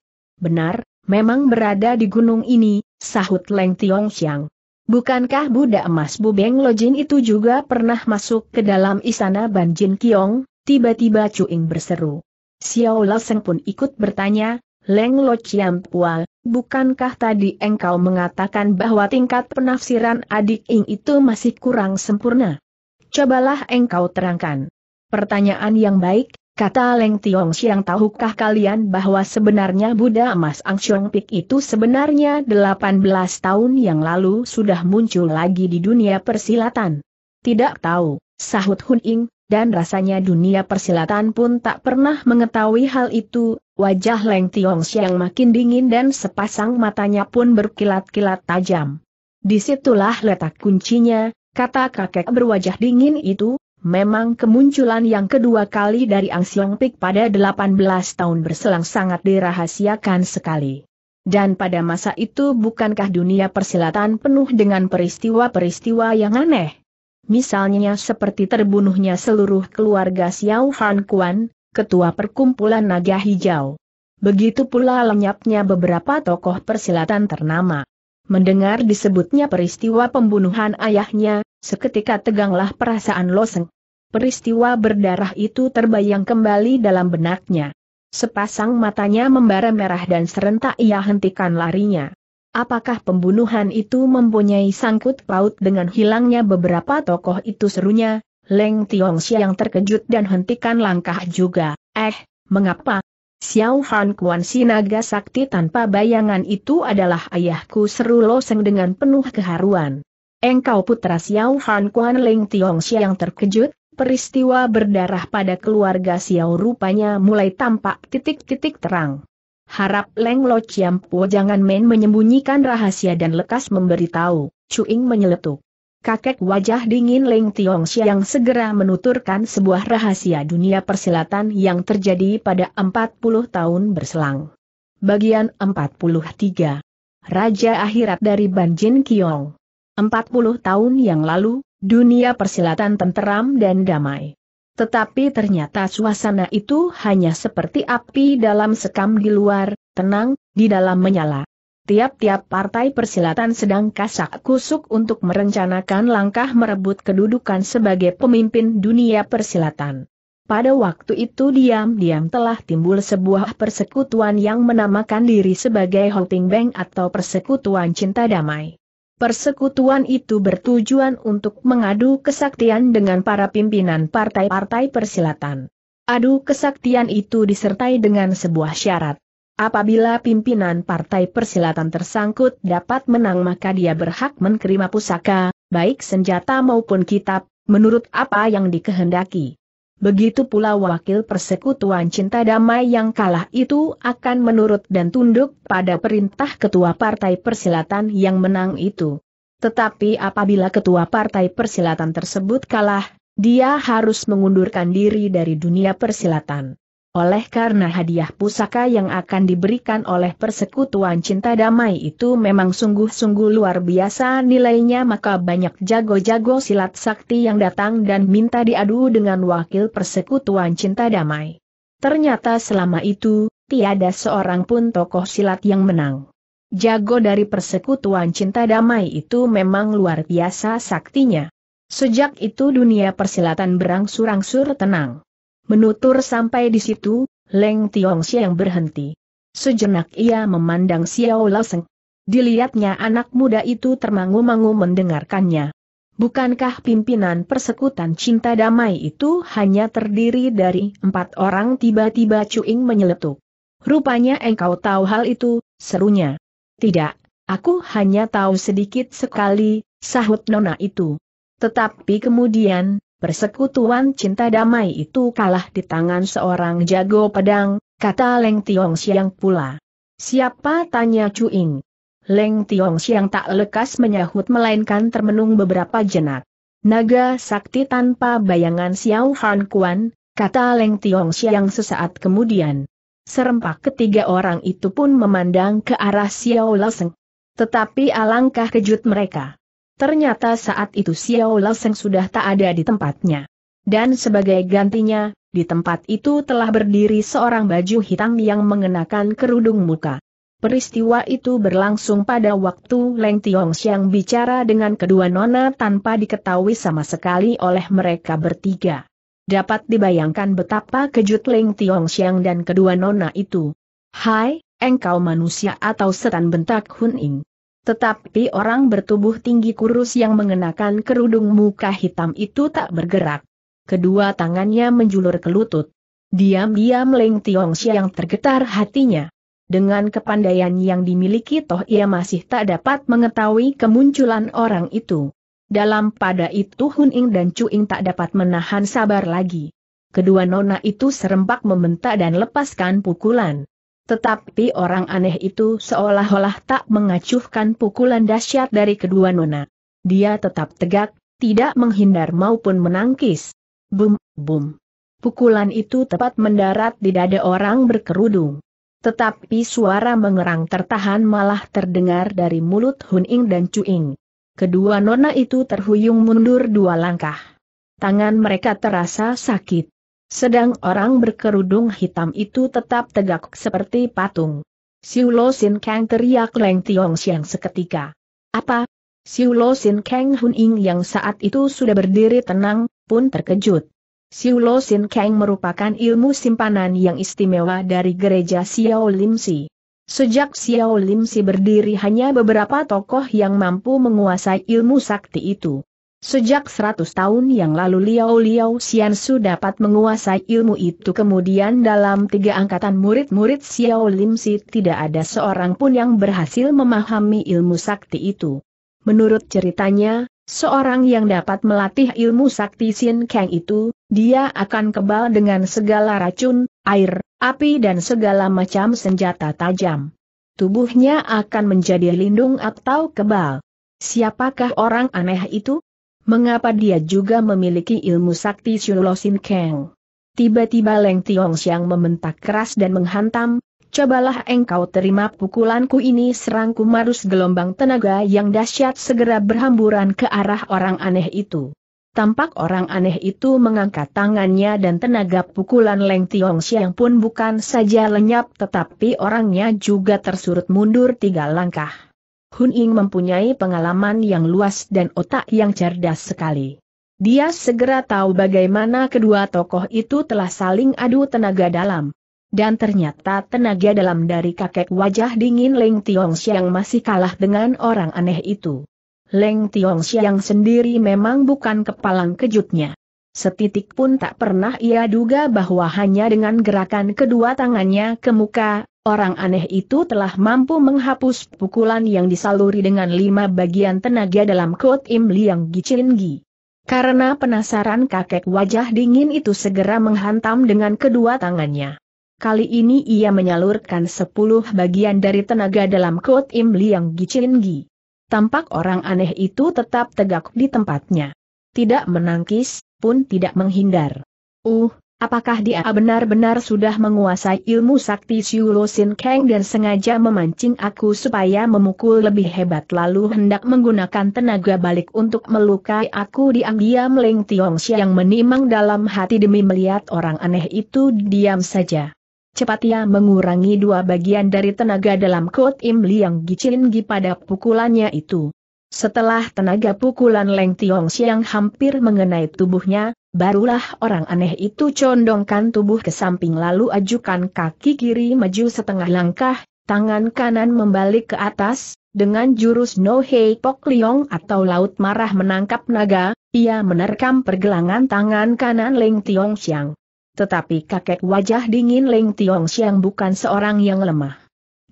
Benar, memang berada di gunung ini, sahut Leng Tiong Xiang. Bukankah budak emas Bu Beng Lojin itu juga pernah masuk ke dalam istana Banjin Kiong? Tiba-tiba Cuing berseru. Xiao Laseng pun ikut bertanya, Leng Lo Chiam Pual, bukankah tadi engkau mengatakan bahwa tingkat penafsiran adik Ing itu masih kurang sempurna? Cobalah engkau terangkan. Pertanyaan yang baik, Kata Leng Tiong Siang tahukah kalian bahwa sebenarnya Buddha emas Siong Pik itu sebenarnya 18 tahun yang lalu sudah muncul lagi di dunia persilatan? Tidak tahu, sahut Hun Ing, dan rasanya dunia persilatan pun tak pernah mengetahui hal itu, wajah Leng Tiong Siang makin dingin dan sepasang matanya pun berkilat-kilat tajam. Disitulah letak kuncinya, kata kakek berwajah dingin itu, Memang kemunculan yang kedua kali dari Ang Siong Pik pada 18 tahun berselang sangat dirahasiakan sekali. Dan pada masa itu bukankah dunia persilatan penuh dengan peristiwa-peristiwa yang aneh? Misalnya seperti terbunuhnya seluruh keluarga Xiao Han Kuan, ketua perkumpulan naga hijau. Begitu pula lenyapnya beberapa tokoh persilatan ternama. Mendengar disebutnya peristiwa pembunuhan ayahnya, seketika teganglah perasaan Loseng. Peristiwa berdarah itu terbayang kembali dalam benaknya. Sepasang matanya membara merah dan serentak ia hentikan larinya. Apakah pembunuhan itu mempunyai sangkut paut dengan hilangnya beberapa tokoh itu serunya? Leng Tiong Tiongxia yang terkejut dan hentikan langkah juga. Eh, mengapa, Xiao Han Kuan Sinaga Sakti tanpa bayangan itu adalah ayahku seru Loseng dengan penuh keharuan. Engkau putra Xiao Han Kuan Ling Tiong yang terkejut, peristiwa berdarah pada keluarga Xiao rupanya mulai tampak titik-titik terang. Harap Leng Lo Chiam Po jangan main menyembunyikan rahasia dan lekas memberitahu, Chu Cuing menyeletuk kakek wajah dingin Leng Tiong Xiang segera menuturkan sebuah rahasia dunia persilatan yang terjadi pada 40 tahun berselang. Bagian 43 Raja Akhirat dari Ban Jin Kiong 40 tahun yang lalu, dunia persilatan tenteram dan damai. Tetapi ternyata suasana itu hanya seperti api dalam sekam di luar, tenang, di dalam menyala. Tiap-tiap partai persilatan sedang kasak kusuk untuk merencanakan langkah merebut kedudukan sebagai pemimpin dunia persilatan. Pada waktu itu diam-diam telah timbul sebuah persekutuan yang menamakan diri sebagai Hunting Bank atau Persekutuan Cinta Damai. Persekutuan itu bertujuan untuk mengadu kesaktian dengan para pimpinan partai-partai persilatan. Adu kesaktian itu disertai dengan sebuah syarat, Apabila pimpinan partai persilatan tersangkut dapat menang maka dia berhak menerima pusaka, baik senjata maupun kitab, menurut apa yang dikehendaki. Begitu pula wakil persekutuan cinta damai yang kalah itu akan menurut dan tunduk pada perintah ketua partai persilatan yang menang itu. Tetapi apabila ketua partai persilatan tersebut kalah, dia harus mengundurkan diri dari dunia persilatan. Oleh karena hadiah pusaka yang akan diberikan oleh persekutuan cinta damai itu memang sungguh-sungguh luar biasa nilainya maka banyak jago-jago silat sakti yang datang dan minta diadu dengan wakil persekutuan cinta damai. Ternyata selama itu, tiada seorang pun tokoh silat yang menang. Jago dari persekutuan cinta damai itu memang luar biasa saktinya. Sejak itu dunia persilatan berangsur-angsur tenang. Menutur sampai di situ, Leng Tiong Xiang berhenti. Sejenak ia memandang Xiao Laseng. Dilihatnya anak muda itu termangu-mangu mendengarkannya. Bukankah pimpinan persekutan cinta damai itu hanya terdiri dari empat orang tiba-tiba Cuing menyeletuk. Rupanya engkau tahu hal itu, serunya. Tidak, aku hanya tahu sedikit sekali, sahut nona itu. Tetapi kemudian, Persekutuan cinta damai itu kalah di tangan seorang jago pedang, kata Leng Tiong Siang pula. Siapa tanya Cuing? Leng Tiong Siang tak lekas menyahut melainkan termenung beberapa jenak. Naga sakti tanpa bayangan Xiao Han Kuan, kata Leng Tiong Siang sesaat kemudian. Serempak ketiga orang itu pun memandang ke arah Xiao Laseng. Tetapi alangkah kejut mereka. Ternyata saat itu Xiao Laseng sudah tak ada di tempatnya. Dan sebagai gantinya, di tempat itu telah berdiri seorang baju hitam yang mengenakan kerudung muka. Peristiwa itu berlangsung pada waktu Leng Tiong Xiang bicara dengan kedua nona tanpa diketahui sama sekali oleh mereka bertiga. Dapat dibayangkan betapa kejut Leng Tiong Xiang dan kedua nona itu. Hai, engkau manusia atau setan bentak Hun Ing. Tetapi orang bertubuh tinggi kurus yang mengenakan kerudung muka hitam itu tak bergerak. Kedua tangannya menjulur ke lutut. Diam-diam Leng Tiong Siang tergetar hatinya. Dengan kepandaian yang dimiliki toh ia masih tak dapat mengetahui kemunculan orang itu. Dalam pada itu Hun Ing dan Chu Ing tak dapat menahan sabar lagi. Kedua nona itu serempak membentak dan lepaskan pukulan. Tetapi orang aneh itu seolah-olah tak mengacuhkan pukulan dahsyat dari kedua nona. Dia tetap tegak, tidak menghindar maupun menangkis. Bum, bum. Pukulan itu tepat mendarat di dada orang berkerudung. Tetapi suara mengerang tertahan malah terdengar dari mulut Huning dan Cuing. Kedua nona itu terhuyung mundur dua langkah. Tangan mereka terasa sakit. Sedang orang berkerudung hitam itu tetap tegak seperti patung. Lo Sin Kang teriak Leng Tiong Xiang seketika. Apa? Lo Sin Kang Hun Ying yang saat itu sudah berdiri tenang, pun terkejut. Lo Sin Kang merupakan ilmu simpanan yang istimewa dari gereja Xiao Lim Si. Sejak Xiao Lim Si berdiri hanya beberapa tokoh yang mampu menguasai ilmu sakti itu. Sejak seratus tahun yang lalu Liao Liao Xiansu dapat menguasai ilmu itu kemudian dalam tiga angkatan murid-murid Xiao Lim Si tidak ada seorang pun yang berhasil memahami ilmu sakti itu. Menurut ceritanya, seorang yang dapat melatih ilmu sakti Xin Kang itu, dia akan kebal dengan segala racun, air, api dan segala macam senjata tajam. Tubuhnya akan menjadi lindung atau kebal. Siapakah orang aneh itu? Mengapa dia juga memiliki ilmu sakti Shulosin Kang? Tiba-tiba Leng Tiong Siang mementak keras dan menghantam, Cobalah engkau terima pukulanku ini serangku marus gelombang tenaga yang dahsyat segera berhamburan ke arah orang aneh itu. Tampak orang aneh itu mengangkat tangannya dan tenaga pukulan Leng Tiong Siang pun bukan saja lenyap tetapi orangnya juga tersurut mundur tiga langkah. Hun Ying mempunyai pengalaman yang luas dan otak yang cerdas sekali. Dia segera tahu bagaimana kedua tokoh itu telah saling adu tenaga dalam. Dan ternyata tenaga dalam dari kakek wajah dingin Leng Tiong Xiang masih kalah dengan orang aneh itu. Leng Tiong Xiang sendiri memang bukan kepalang kejutnya. Setitik pun tak pernah ia duga bahwa hanya dengan gerakan kedua tangannya ke muka, Orang aneh itu telah mampu menghapus pukulan yang disaluri dengan lima bagian tenaga dalam Kot Im Liang Gicingi. Karena penasaran kakek wajah dingin itu segera menghantam dengan kedua tangannya. Kali ini ia menyalurkan sepuluh bagian dari tenaga dalam Kot Im Liang Gicingi. Tampak orang aneh itu tetap tegak di tempatnya. Tidak menangkis, pun tidak menghindar. Uh, Apakah dia benar-benar sudah menguasai ilmu sakti Sin Kang dan sengaja memancing aku supaya memukul lebih hebat lalu hendak menggunakan tenaga balik untuk melukai aku diam-diam Leng Tiongxia yang menimang dalam hati demi melihat orang aneh itu diam saja. Cepat ia mengurangi dua bagian dari tenaga dalam Kot Im Liang Gicin pada pukulannya itu. Setelah tenaga pukulan Leng Tiong Siang hampir mengenai tubuhnya, barulah orang aneh itu condongkan tubuh ke samping lalu ajukan kaki kiri maju setengah langkah, tangan kanan membalik ke atas, dengan jurus No Hei Pok Liong atau Laut Marah menangkap naga, ia menerkam pergelangan tangan kanan Leng Tiong Siang. Tetapi kakek wajah dingin Leng Tiong Siang bukan seorang yang lemah.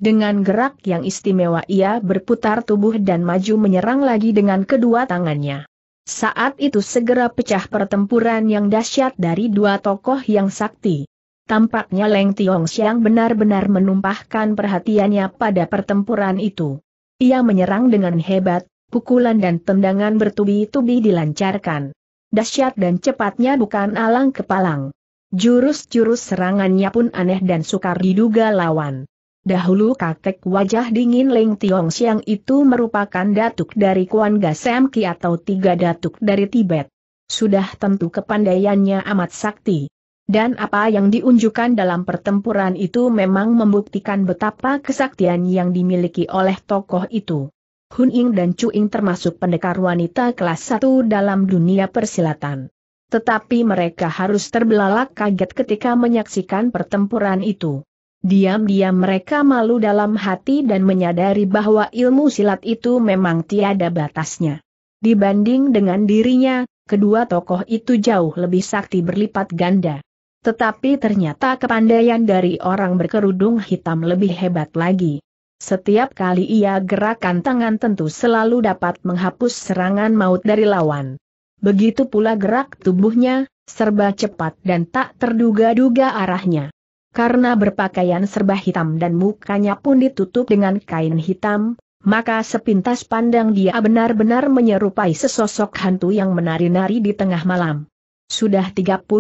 Dengan gerak yang istimewa ia berputar tubuh dan maju menyerang lagi dengan kedua tangannya. Saat itu segera pecah pertempuran yang dahsyat dari dua tokoh yang sakti. Tampaknya Leng Tiong Xiang benar-benar menumpahkan perhatiannya pada pertempuran itu. Ia menyerang dengan hebat, pukulan dan tendangan bertubi-tubi dilancarkan. Dahsyat dan cepatnya bukan alang kepalang. Jurus-jurus serangannya pun aneh dan sukar diduga lawan. Dahulu kakek wajah dingin Leng Tiong Siang itu merupakan datuk dari Kuan Gasemki atau tiga datuk dari Tibet. Sudah tentu kepandaiannya amat sakti. Dan apa yang diunjukkan dalam pertempuran itu memang membuktikan betapa kesaktian yang dimiliki oleh tokoh itu. Hun Ying dan Chu Ying termasuk pendekar wanita kelas satu dalam dunia persilatan. Tetapi mereka harus terbelalak kaget ketika menyaksikan pertempuran itu. Diam-diam mereka malu dalam hati dan menyadari bahwa ilmu silat itu memang tiada batasnya. Dibanding dengan dirinya, kedua tokoh itu jauh lebih sakti berlipat ganda. Tetapi ternyata kepandaian dari orang berkerudung hitam lebih hebat lagi. Setiap kali ia gerakan tangan tentu selalu dapat menghapus serangan maut dari lawan. Begitu pula gerak tubuhnya, serba cepat dan tak terduga-duga arahnya karena berpakaian serba hitam dan mukanya pun ditutup dengan kain hitam, maka sepintas pandang dia benar-benar menyerupai sesosok hantu yang menari-nari di tengah malam. Sudah 35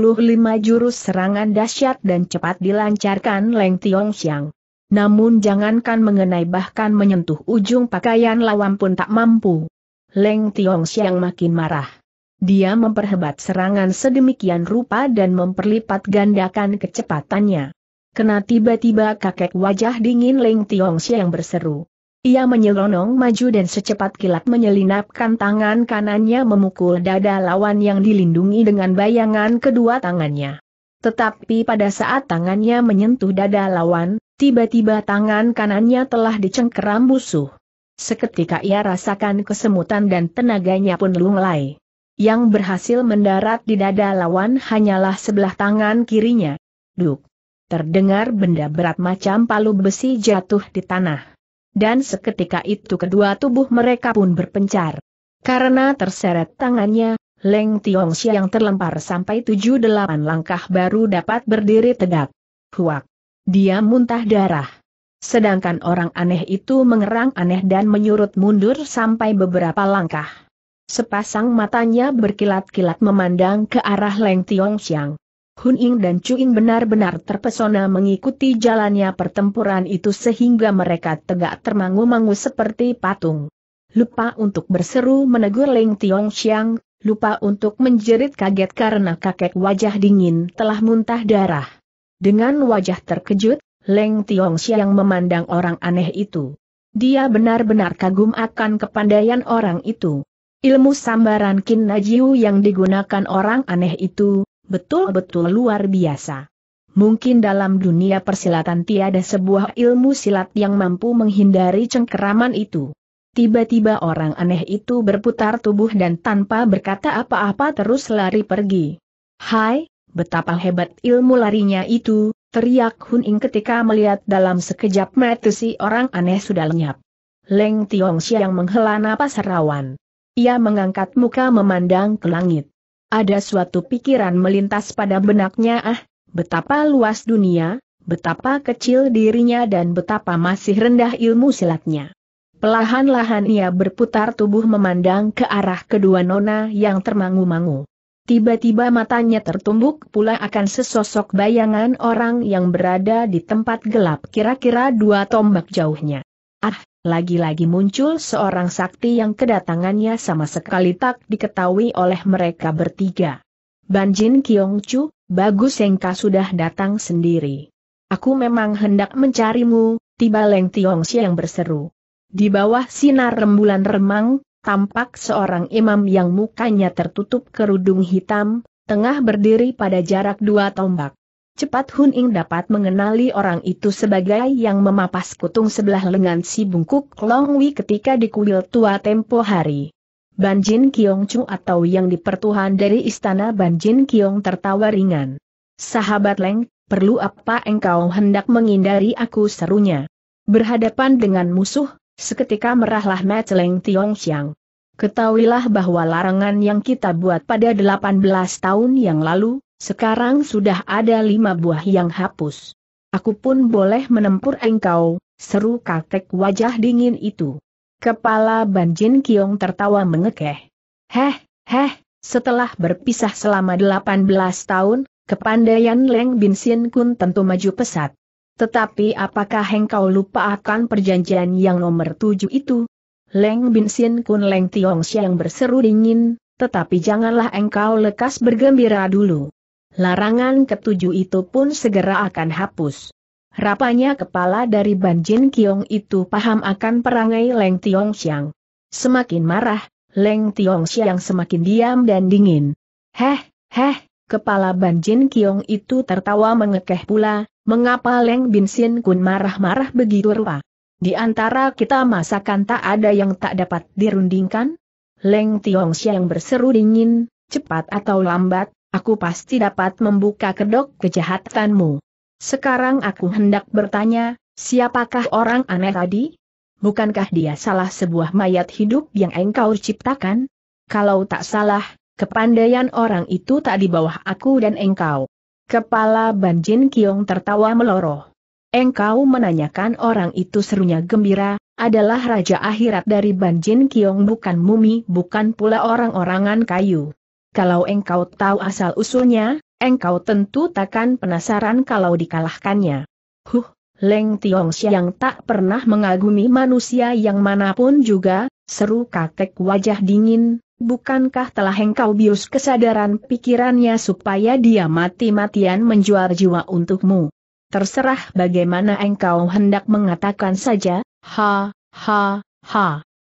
jurus serangan dahsyat dan cepat dilancarkan Leng Tiong Xiang. Namun jangankan mengenai bahkan menyentuh ujung pakaian lawan pun tak mampu. Leng Tiong Xiang makin marah. Dia memperhebat serangan sedemikian rupa dan memperlipat gandakan kecepatannya. Kena tiba-tiba kakek wajah dingin Leng Tiong yang berseru. Ia menyelonong maju dan secepat kilat menyelinapkan tangan kanannya memukul dada lawan yang dilindungi dengan bayangan kedua tangannya. Tetapi pada saat tangannya menyentuh dada lawan, tiba-tiba tangan kanannya telah dicengkeram musuh. Seketika ia rasakan kesemutan dan tenaganya pun lunglai. Yang berhasil mendarat di dada lawan hanyalah sebelah tangan kirinya. Duk terdengar benda berat macam palu besi jatuh di tanah. Dan seketika itu kedua tubuh mereka pun berpencar. Karena terseret tangannya, Leng Tiong yang terlempar sampai tujuh delapan langkah baru dapat berdiri tegak. Huak! Dia muntah darah. Sedangkan orang aneh itu mengerang aneh dan menyurut mundur sampai beberapa langkah. Sepasang matanya berkilat-kilat memandang ke arah Leng Tiong Xiang. Hun Ying dan Chu Ying benar-benar terpesona mengikuti jalannya pertempuran itu sehingga mereka tegak termangu-mangu seperti patung. Lupa untuk berseru menegur Leng Tiong Xiang, lupa untuk menjerit kaget karena kakek wajah dingin telah muntah darah. Dengan wajah terkejut, Leng Tiong Xiang memandang orang aneh itu. Dia benar-benar kagum akan kepandaian orang itu. Ilmu sambaran Kin Najiu yang digunakan orang aneh itu, betul-betul luar biasa. Mungkin dalam dunia persilatan tiada sebuah ilmu silat yang mampu menghindari cengkeraman itu. Tiba-tiba orang aneh itu berputar tubuh dan tanpa berkata apa-apa terus lari pergi. Hai, betapa hebat ilmu larinya itu, teriak Hun Ing ketika melihat dalam sekejap mata si orang aneh sudah lenyap. Leng Tiong Xiang menghela napas rawan. Ia mengangkat muka memandang ke langit. Ada suatu pikiran melintas pada benaknya ah, betapa luas dunia, betapa kecil dirinya dan betapa masih rendah ilmu silatnya. Pelahan-lahan ia berputar tubuh memandang ke arah kedua nona yang termangu-mangu. Tiba-tiba matanya tertumbuk pula akan sesosok bayangan orang yang berada di tempat gelap kira-kira dua tombak jauhnya. Ah, lagi-lagi muncul seorang sakti yang kedatangannya sama sekali tak diketahui oleh mereka bertiga. Banjin Kiong Chu, bagus Engka sudah datang sendiri. Aku memang hendak mencarimu, tiba Leng Tiong yang berseru. Di bawah sinar rembulan remang, tampak seorang imam yang mukanya tertutup kerudung hitam, tengah berdiri pada jarak dua tombak. Cepat Hun Ing dapat mengenali orang itu sebagai yang memapas kutung sebelah lengan si bungkuk Long Wei ketika di kuil tua tempo hari. Ban Jin Kiong Chu atau yang dipertuhan dari istana Ban Jin Kiong tertawa ringan. Sahabat Leng, perlu apa engkau hendak menghindari aku serunya? Berhadapan dengan musuh, seketika merahlah Mat Leng Tiong Xiang. Ketahuilah bahwa larangan yang kita buat pada 18 tahun yang lalu, sekarang sudah ada lima buah yang hapus. Aku pun boleh menempur engkau, seru kakek wajah dingin itu. Kepala Banjin Kiong tertawa mengekeh. Heh, heh, setelah berpisah selama 18 tahun, kepandaian Leng Binsin Kun tentu maju pesat. Tetapi apakah engkau lupa akan perjanjian yang nomor tujuh itu? Leng Binsin Kun Leng Tiong Siang berseru dingin, tetapi janganlah engkau lekas bergembira dulu. Larangan ketujuh itu pun segera akan hapus. Rapanya kepala dari Ban Jin Kiong itu paham akan perangai Leng Tiong Xiang. Semakin marah, Leng Tiong Xiang semakin diam dan dingin. Heh, heh, kepala Jin Kiong itu tertawa mengekeh pula, mengapa Leng Binsin Kun marah-marah begitu rupa? Di antara kita masakan tak ada yang tak dapat dirundingkan? Leng Tiong Xiang berseru dingin, cepat atau lambat, aku pasti dapat membuka kedok kejahatanmu. Sekarang aku hendak bertanya, siapakah orang aneh tadi? Bukankah dia salah sebuah mayat hidup yang engkau ciptakan? Kalau tak salah, kepandaian orang itu tak di bawah aku dan engkau. Kepala Banjin Kiong tertawa meloroh. Engkau menanyakan orang itu serunya gembira, adalah raja akhirat dari Banjin Kiong bukan mumi bukan pula orang-orangan kayu kalau engkau tahu asal-usulnya, engkau tentu takkan penasaran kalau dikalahkannya. Huh, Leng Tiong Xiang tak pernah mengagumi manusia yang manapun juga, seru kakek wajah dingin, bukankah telah engkau bius kesadaran pikirannya supaya dia mati-matian menjual jiwa untukmu? Terserah bagaimana engkau hendak mengatakan saja, ha, ha, ha.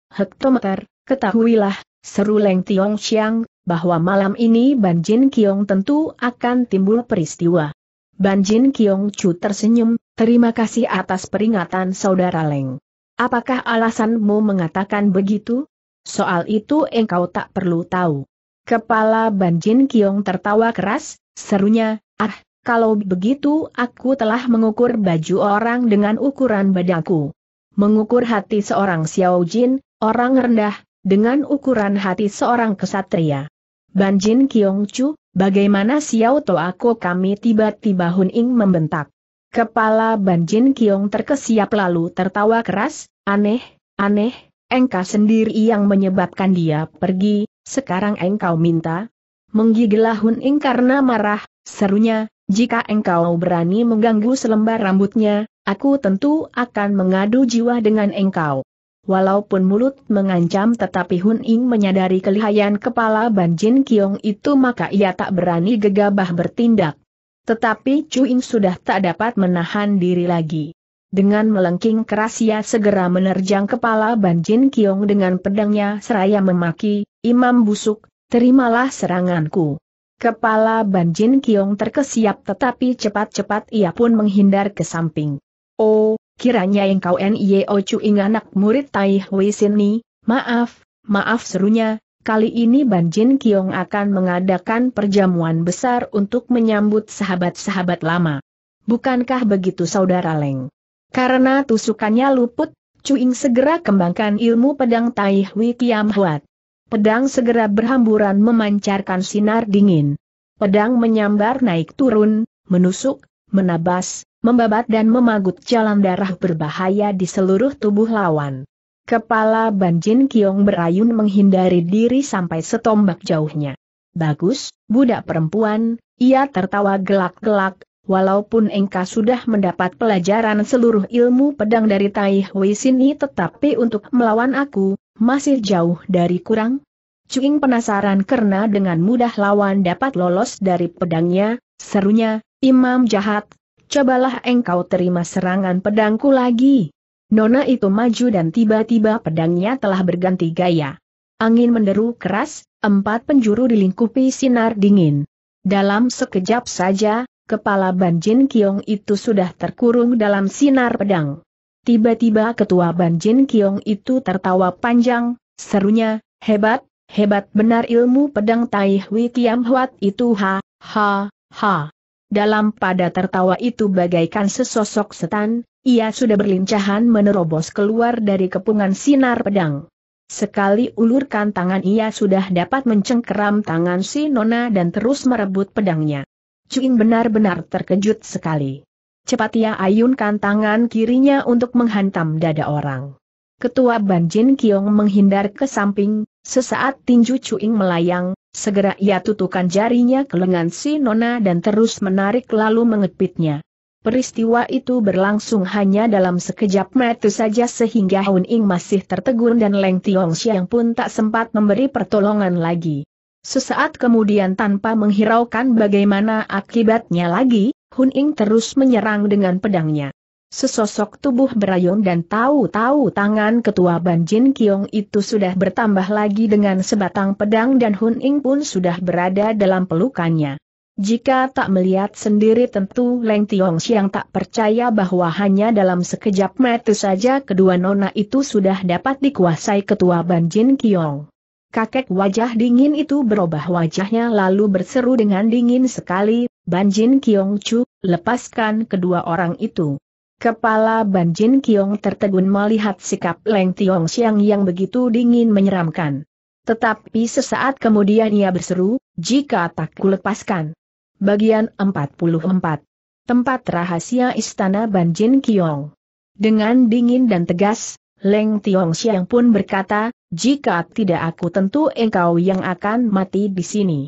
Hektometer, ketahuilah, seru Leng Tiong Xiang, bahwa malam ini Ban Jin Kiong tentu akan timbul peristiwa. Ban Jin Kiong Chu tersenyum, terima kasih atas peringatan saudara Leng. Apakah alasanmu mengatakan begitu? Soal itu engkau tak perlu tahu. Kepala Ban Jin Kiong tertawa keras, serunya, ah, kalau begitu aku telah mengukur baju orang dengan ukuran badaku. Mengukur hati seorang Xiao Jin, orang rendah, dengan ukuran hati seorang kesatria. Ban Jin Kiong Chu, bagaimana Xiao To aku kami tiba-tiba Hun Ing membentak. Kepala Ban Jin Kiong terkesiap lalu tertawa keras, aneh, aneh, engkau sendiri yang menyebabkan dia pergi, sekarang engkau minta. Menggigilah Hun Ing karena marah, serunya, jika engkau berani mengganggu selembar rambutnya, aku tentu akan mengadu jiwa dengan engkau. Walaupun mulut mengancam tetapi Hun Ying menyadari kelihayan kepala Ban Jin Kiong itu maka ia tak berani gegabah bertindak. Tetapi Chu Ying sudah tak dapat menahan diri lagi. Dengan melengking keras ia segera menerjang kepala Ban Jin Kiong dengan pedangnya seraya memaki, Imam busuk, terimalah seranganku. Kepala Ban Jin Kiong terkesiap tetapi cepat-cepat ia pun menghindar ke samping. Oh, kiranya engkau Nio Cuing anak murid Tai Hui Ni, maaf, maaf serunya, kali ini Banjin Kiong akan mengadakan perjamuan besar untuk menyambut sahabat-sahabat lama. Bukankah begitu saudara Leng? Karena tusukannya luput, Cuing segera kembangkan ilmu pedang Tai Hui Kiam Huat. Pedang segera berhamburan memancarkan sinar dingin. Pedang menyambar naik turun, menusuk, menabas, membabat dan memagut jalan darah berbahaya di seluruh tubuh lawan. Kepala Banjin Kiong berayun menghindari diri sampai setombak jauhnya. Bagus, budak perempuan, ia tertawa gelak-gelak, walaupun engkau sudah mendapat pelajaran seluruh ilmu pedang dari Tai Hui Sini tetapi untuk melawan aku, masih jauh dari kurang. Cuing penasaran karena dengan mudah lawan dapat lolos dari pedangnya, serunya, Imam jahat, cobalah engkau terima serangan pedangku lagi. Nona itu maju dan tiba-tiba pedangnya telah berganti gaya. Angin menderu keras, empat penjuru dilingkupi sinar dingin. Dalam sekejap saja, kepala Banjin Kiong itu sudah terkurung dalam sinar pedang. Tiba-tiba ketua Banjin Kiong itu tertawa panjang, serunya, hebat, hebat benar ilmu pedang Tai Hui Kiam Huat itu ha, ha, ha. Dalam pada tertawa itu bagaikan sesosok setan, ia sudah berlincahan menerobos keluar dari kepungan sinar pedang. Sekali ulurkan tangan ia sudah dapat mencengkeram tangan si Nona dan terus merebut pedangnya. Cuin benar-benar terkejut sekali. Cepat ia ayunkan tangan kirinya untuk menghantam dada orang. Ketua Banjin Kiong menghindar ke samping, Sesaat tinju cuing melayang, segera ia tutupkan jarinya ke lengan si Nona dan terus menarik lalu mengepitnya. Peristiwa itu berlangsung hanya dalam sekejap mata saja sehingga Hun Ing masih tertegun dan Leng Tiong Xiang pun tak sempat memberi pertolongan lagi. Sesaat kemudian tanpa menghiraukan bagaimana akibatnya lagi, Hun Ing terus menyerang dengan pedangnya. Sesosok tubuh berayun dan tahu-tahu tangan ketua Banjin Kiong itu sudah bertambah lagi dengan sebatang pedang dan Hun Ing pun sudah berada dalam pelukannya. Jika tak melihat sendiri tentu Leng Tiong Siang tak percaya bahwa hanya dalam sekejap mata saja kedua nona itu sudah dapat dikuasai ketua Banjin Kiong. Kakek wajah dingin itu berubah wajahnya lalu berseru dengan dingin sekali, Banjin Kiong Chu, lepaskan kedua orang itu. Kepala Ban Jin Kiong tertegun melihat sikap Leng Tiong Siang yang begitu dingin menyeramkan. Tetapi sesaat kemudian ia berseru, jika tak kulepaskan. Bagian 44. Tempat rahasia istana Ban Jin Kiong. Dengan dingin dan tegas, Leng Tiong Siang pun berkata, jika tidak aku tentu engkau yang akan mati di sini.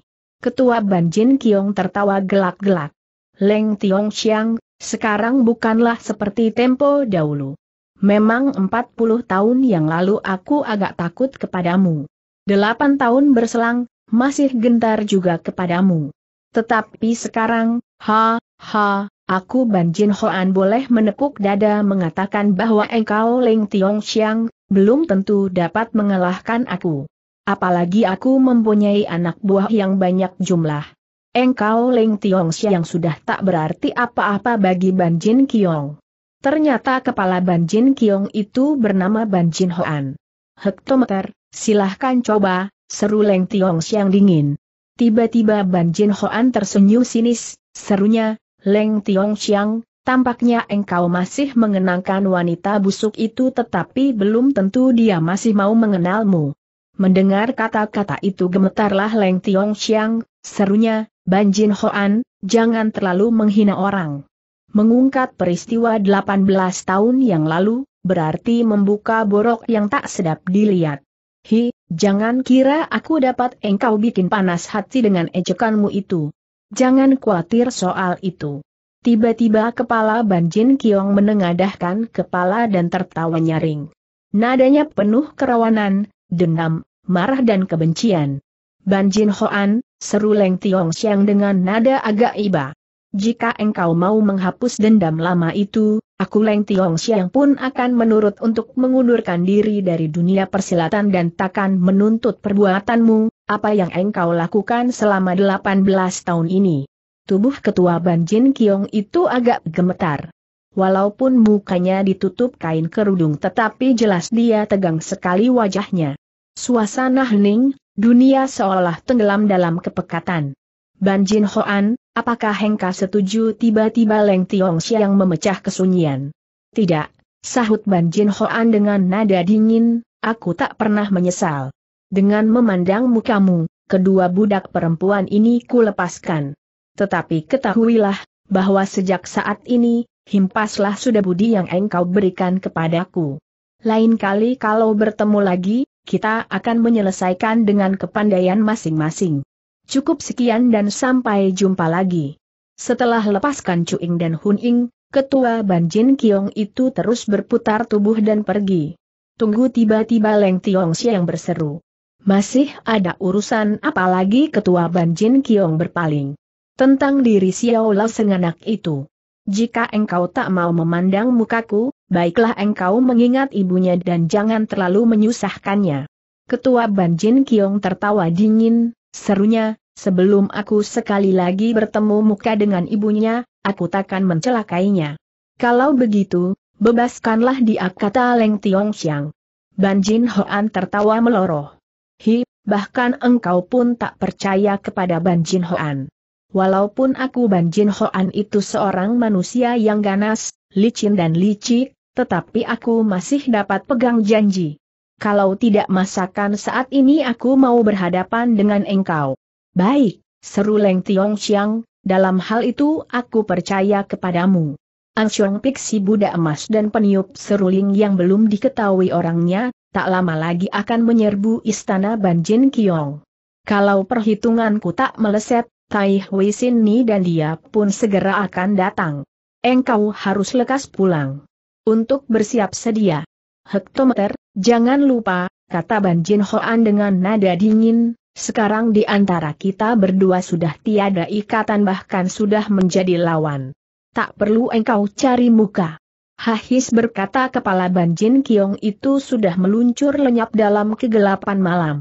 Ketua Ban Jin Kiong tertawa gelak-gelak. Leng Tiong Siang, sekarang bukanlah seperti tempo dahulu. Memang 40 tahun yang lalu aku agak takut kepadamu. Delapan tahun berselang, masih gentar juga kepadamu. Tetapi sekarang, ha, ha, aku Ban Jin Hoan boleh menepuk dada mengatakan bahwa engkau Ling Tiong Xiang, belum tentu dapat mengalahkan aku. Apalagi aku mempunyai anak buah yang banyak jumlah. Engkau leng Tiong yang sudah tak berarti apa-apa bagi Ban Jin Kiong. Ternyata kepala Ban Jin Kiong itu bernama Ban Jin Hoan. Hektometer, silahkan coba, seru Leng Tiong yang dingin. Tiba-tiba Ban Jin Hoan tersenyum sinis, serunya, Leng Tiong Xiang, tampaknya engkau masih mengenangkan wanita busuk itu tetapi belum tentu dia masih mau mengenalmu. Mendengar kata-kata itu gemetarlah Leng Tiong Xiang, serunya, Banjin Hoan, jangan terlalu menghina orang. Mengungkat peristiwa 18 tahun yang lalu, berarti membuka borok yang tak sedap dilihat. Hi, jangan kira aku dapat engkau bikin panas hati dengan ejekanmu itu. Jangan khawatir soal itu. Tiba-tiba kepala Banjin Kiong menengadahkan kepala dan tertawa nyaring. Nadanya penuh kerawanan, dendam, marah dan kebencian. Ban Jin Hoan, seru Leng Tiong Xiang dengan nada agak iba. Jika engkau mau menghapus dendam lama itu, aku Leng Tiong Xiang pun akan menurut untuk mengundurkan diri dari dunia persilatan dan takkan menuntut perbuatanmu, apa yang engkau lakukan selama 18 tahun ini. Tubuh ketua Ban Jin Kiong itu agak gemetar. Walaupun mukanya ditutup kain kerudung tetapi jelas dia tegang sekali wajahnya. Suasana hening, Dunia seolah tenggelam dalam kepekatan. Ban Jin Hoan, apakah Hengka setuju tiba-tiba Leng Tiong Xiang memecah kesunyian? Tidak, sahut Ban Jin Hoan dengan nada dingin, aku tak pernah menyesal. Dengan memandang mukamu, kedua budak perempuan ini kulepaskan. Tetapi ketahuilah, bahwa sejak saat ini, himpaslah sudah budi yang engkau berikan kepadaku. Lain kali kalau bertemu lagi, kita akan menyelesaikan dengan kepandaian masing-masing. Cukup sekian dan sampai jumpa lagi. Setelah lepaskan Cuing dan Hun Ing, ketua Ban Jin Kiong itu terus berputar tubuh dan pergi. Tunggu tiba-tiba Leng Tiong yang berseru. Masih ada urusan apalagi ketua Ban Jin Kiong berpaling. Tentang diri Xiao Lao senganak itu. Jika engkau tak mau memandang mukaku, baiklah engkau mengingat ibunya dan jangan terlalu menyusahkannya. Ketua Ban Jin Kiong tertawa dingin, serunya, sebelum aku sekali lagi bertemu muka dengan ibunya, aku takkan mencelakainya. Kalau begitu, bebaskanlah dia kata Leng Tiong Xiang. Ban Jin Hoan tertawa meloroh. Hi, bahkan engkau pun tak percaya kepada Ban Jin Hoan. Walaupun aku Ban Jin Hoan itu seorang manusia yang ganas, licin dan licik, tetapi aku masih dapat pegang janji. Kalau tidak masakan saat ini aku mau berhadapan dengan engkau. Baik, seru Leng Tiong Xiang, dalam hal itu aku percaya kepadamu. Ansyong Pik si budak emas dan peniup seruling yang belum diketahui orangnya, tak lama lagi akan menyerbu istana Banjin Kiong. Kalau perhitunganku tak meleset, Tai Hui Sin Ni dan dia pun segera akan datang. Engkau harus lekas pulang untuk bersiap sedia. Hektometer, jangan lupa, kata Ban Jin Hoan dengan nada dingin, sekarang di antara kita berdua sudah tiada ikatan bahkan sudah menjadi lawan. Tak perlu engkau cari muka. Hahis berkata kepala Banjin Kiong itu sudah meluncur lenyap dalam kegelapan malam.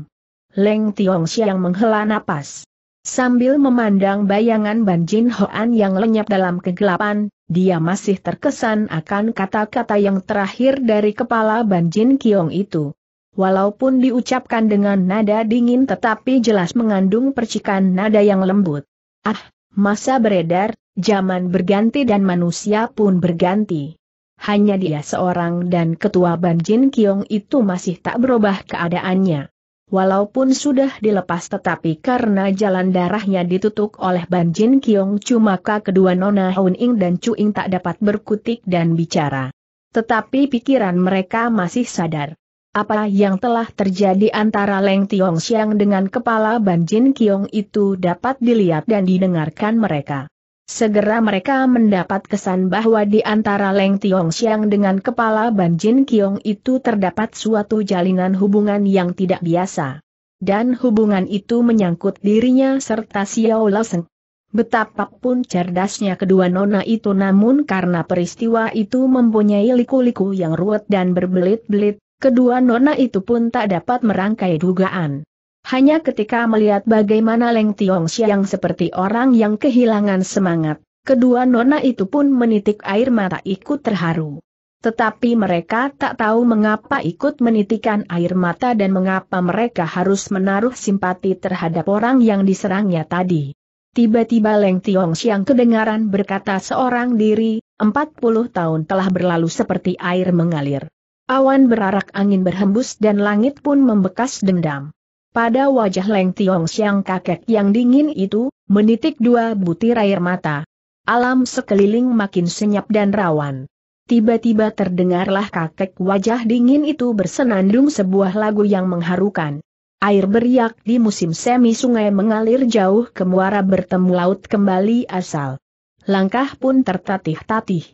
Leng Tiong Siang menghela napas. Sambil memandang bayangan Ban Jin Hoan yang lenyap dalam kegelapan, dia masih terkesan akan kata-kata yang terakhir dari kepala Ban Jin Kiong itu. Walaupun diucapkan dengan nada dingin tetapi jelas mengandung percikan nada yang lembut. Ah, masa beredar, zaman berganti dan manusia pun berganti. Hanya dia seorang dan ketua Ban Jin Kiong itu masih tak berubah keadaannya. Walaupun sudah dilepas tetapi karena jalan darahnya ditutup oleh Ban Jin Kiong maka kedua Nona Hun Ing dan Chu Ing tak dapat berkutik dan bicara. Tetapi pikiran mereka masih sadar. Apa yang telah terjadi antara Leng Tiong Xiang dengan kepala Ban Jin Kiong itu dapat dilihat dan didengarkan mereka. Segera mereka mendapat kesan bahwa di antara Leng Tiong Xiang dengan kepala Ban Jin Kiong itu terdapat suatu jalinan hubungan yang tidak biasa. Dan hubungan itu menyangkut dirinya serta Xiao Laseng. Betapapun cerdasnya kedua nona itu namun karena peristiwa itu mempunyai liku-liku yang ruwet dan berbelit-belit, kedua nona itu pun tak dapat merangkai dugaan hanya ketika melihat bagaimana Leng Tiong Siang seperti orang yang kehilangan semangat, kedua nona itu pun menitik air mata ikut terharu. Tetapi mereka tak tahu mengapa ikut menitikan air mata dan mengapa mereka harus menaruh simpati terhadap orang yang diserangnya tadi. Tiba-tiba Leng Tiong Siang kedengaran berkata seorang diri, 40 tahun telah berlalu seperti air mengalir. Awan berarak angin berhembus dan langit pun membekas dendam. Pada wajah Leng Tiong Siang kakek yang dingin itu, menitik dua butir air mata. Alam sekeliling makin senyap dan rawan. Tiba-tiba terdengarlah kakek wajah dingin itu bersenandung sebuah lagu yang mengharukan. Air beriak di musim semi sungai mengalir jauh ke muara bertemu laut kembali asal. Langkah pun tertatih-tatih.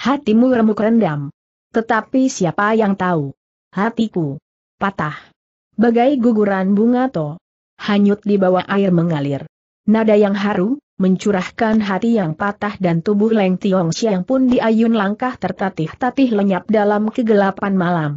Hatimu remuk rendam. Tetapi siapa yang tahu? Hatiku. Patah bagai guguran bunga to. Hanyut di bawah air mengalir. Nada yang haru, mencurahkan hati yang patah dan tubuh Leng Tiong Siang pun diayun langkah tertatih-tatih lenyap dalam kegelapan malam.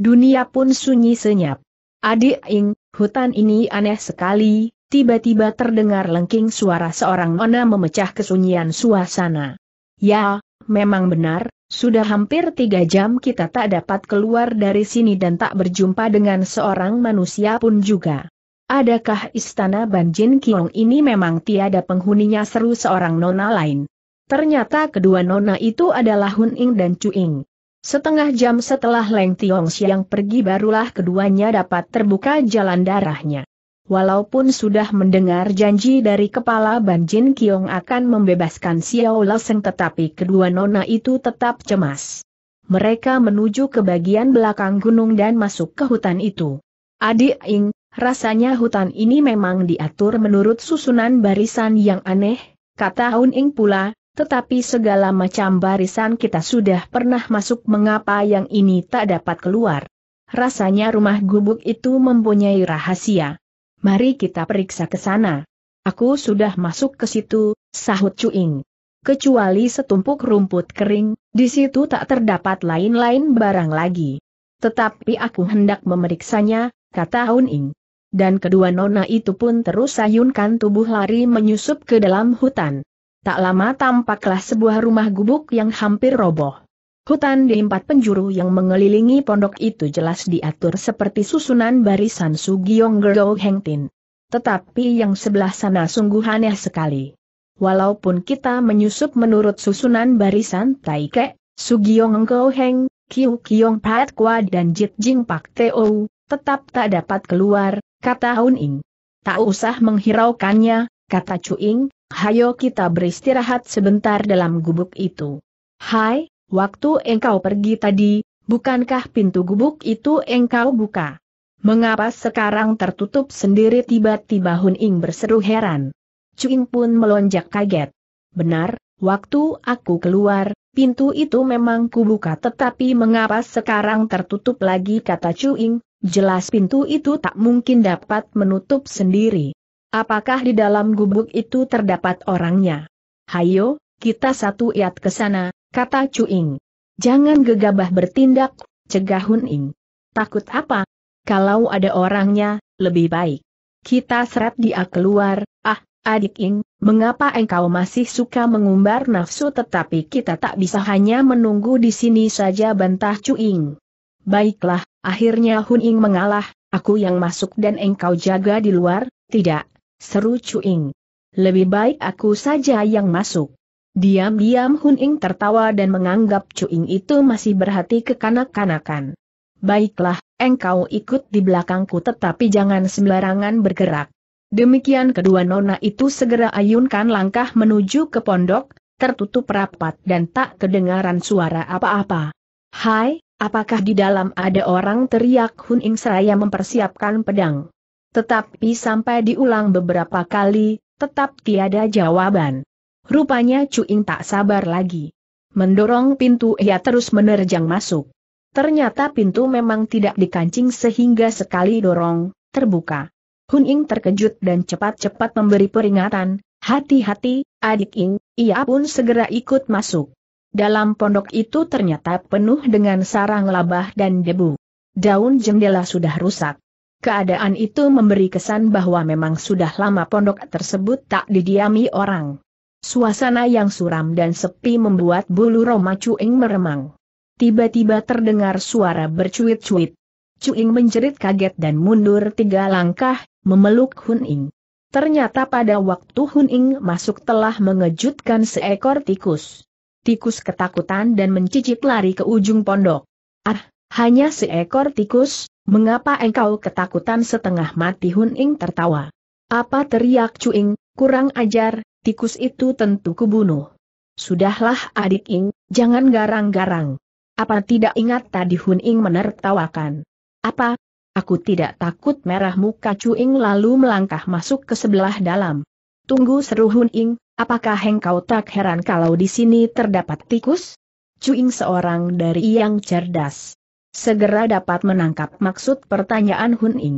Dunia pun sunyi senyap. Adik Ing, hutan ini aneh sekali, tiba-tiba terdengar lengking suara seorang nona memecah kesunyian suasana. Ya, memang benar, sudah hampir tiga jam kita tak dapat keluar dari sini dan tak berjumpa dengan seorang manusia pun juga. Adakah istana Banjin Kiong ini memang tiada penghuninya seru seorang nona lain? Ternyata kedua nona itu adalah Hun Ing dan Chu Ing. Setengah jam setelah Leng Tiong Siang pergi barulah keduanya dapat terbuka jalan darahnya. Walaupun sudah mendengar janji dari kepala Ban Jin Kiong akan membebaskan Xiao Leseng tetapi kedua nona itu tetap cemas. Mereka menuju ke bagian belakang gunung dan masuk ke hutan itu. Adik Ing, rasanya hutan ini memang diatur menurut susunan barisan yang aneh, kata Hun Ing pula, tetapi segala macam barisan kita sudah pernah masuk mengapa yang ini tak dapat keluar. Rasanya rumah gubuk itu mempunyai rahasia. Mari kita periksa ke sana. Aku sudah masuk ke situ, sahut Cuing. Kecuali setumpuk rumput kering, di situ tak terdapat lain-lain barang lagi. Tetapi aku hendak memeriksanya, kata Hun Ing. Dan kedua nona itu pun terus sayunkan tubuh lari menyusup ke dalam hutan. Tak lama tampaklah sebuah rumah gubuk yang hampir roboh. Hutan di empat penjuru yang mengelilingi pondok itu jelas diatur seperti susunan barisan Sugiyong Gerdo Hengtin. Tetapi yang sebelah sana sungguh aneh sekali. Walaupun kita menyusup menurut susunan barisan Taike, Sugiyong Gerdo Heng, Kiu Kiong Pat Kwa dan Jit Jing Pak Teo, tetap tak dapat keluar, kata Hun Ing. Tak usah menghiraukannya, kata Chu Ing, hayo kita beristirahat sebentar dalam gubuk itu. Hai, Waktu engkau pergi tadi, bukankah pintu gubuk itu engkau buka? Mengapa sekarang tertutup sendiri tiba-tiba Hun Ing berseru heran. Cuing pun melonjak kaget. Benar, waktu aku keluar, pintu itu memang kubuka tetapi mengapa sekarang tertutup lagi kata Cuing, jelas pintu itu tak mungkin dapat menutup sendiri. Apakah di dalam gubuk itu terdapat orangnya? Hayo, kita satu iat ke sana, kata Cuing. Jangan gegabah bertindak, cegah Huning. Takut apa? Kalau ada orangnya, lebih baik. Kita seret dia keluar, ah, adik Ing, mengapa engkau masih suka mengumbar nafsu tetapi kita tak bisa hanya menunggu di sini saja bantah Cuing. Baiklah, akhirnya Huning mengalah, aku yang masuk dan engkau jaga di luar, tidak, seru Cuing. Lebih baik aku saja yang masuk. Diam-diam Hun Ing tertawa dan menganggap Cuing itu masih berhati kekanak-kanakan. Baiklah, engkau ikut di belakangku tetapi jangan sembarangan bergerak. Demikian kedua nona itu segera ayunkan langkah menuju ke pondok, tertutup rapat dan tak kedengaran suara apa-apa. Hai, apakah di dalam ada orang teriak Hun Ing seraya mempersiapkan pedang. Tetapi sampai diulang beberapa kali, tetap tiada jawaban. Rupanya Cuing tak sabar lagi. Mendorong pintu ia terus menerjang masuk. Ternyata pintu memang tidak dikancing sehingga sekali dorong, terbuka. Hun Ying terkejut dan cepat-cepat memberi peringatan, hati-hati, adik Ying. ia pun segera ikut masuk. Dalam pondok itu ternyata penuh dengan sarang labah dan debu. Daun jendela sudah rusak. Keadaan itu memberi kesan bahwa memang sudah lama pondok tersebut tak didiami orang. Suasana yang suram dan sepi membuat bulu Roma Cuing meremang. Tiba-tiba terdengar suara bercuit-cuit. Cuing menjerit kaget dan mundur tiga langkah, memeluk Hun Ing. Ternyata pada waktu Hun Ing masuk telah mengejutkan seekor tikus. Tikus ketakutan dan mencicit lari ke ujung pondok. Ah, hanya seekor tikus, mengapa engkau ketakutan setengah mati Hun Ing tertawa. Apa teriak Cuing, Kurang ajar, tikus itu tentu kubunuh. Sudahlah adik Ing, jangan garang-garang. Apa tidak ingat tadi Hun Ing menertawakan? Apa? Aku tidak takut merah muka Chu Ing lalu melangkah masuk ke sebelah dalam. Tunggu seru Hun Ing, apakah engkau tak heran kalau di sini terdapat tikus? Chu Ing seorang dari yang cerdas. Segera dapat menangkap maksud pertanyaan Hun Ing.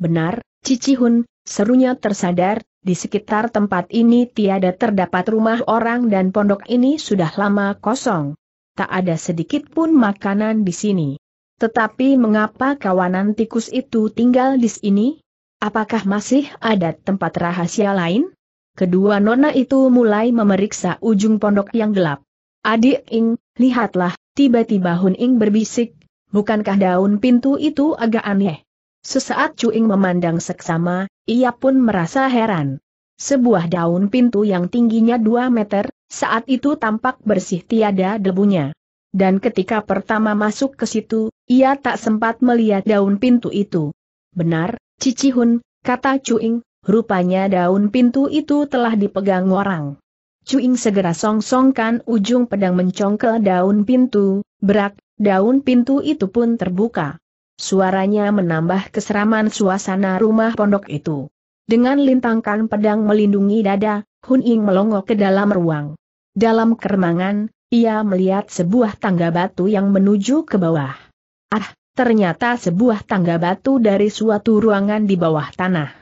Benar, Cici Hun, serunya tersadar, di sekitar tempat ini tiada terdapat rumah orang dan pondok ini sudah lama kosong. Tak ada sedikit pun makanan di sini. Tetapi mengapa kawanan tikus itu tinggal di sini? Apakah masih ada tempat rahasia lain? Kedua nona itu mulai memeriksa ujung pondok yang gelap. Adik Ing, lihatlah, tiba-tiba Hun Ing berbisik, bukankah daun pintu itu agak aneh? Sesaat Cuing memandang seksama, ia pun merasa heran. Sebuah daun pintu yang tingginya 2 meter, saat itu tampak bersih tiada debunya. Dan ketika pertama masuk ke situ, ia tak sempat melihat daun pintu itu. Benar, Cicihun, kata Cuing, rupanya daun pintu itu telah dipegang orang. Cuing segera songsongkan ujung pedang mencongkel daun pintu, berak, daun pintu itu pun terbuka. Suaranya menambah keseraman suasana rumah pondok itu. Dengan lintangkan pedang melindungi dada, Hun Ying melongo ke dalam ruang. Dalam keremangan, ia melihat sebuah tangga batu yang menuju ke bawah. Ah, ternyata sebuah tangga batu dari suatu ruangan di bawah tanah.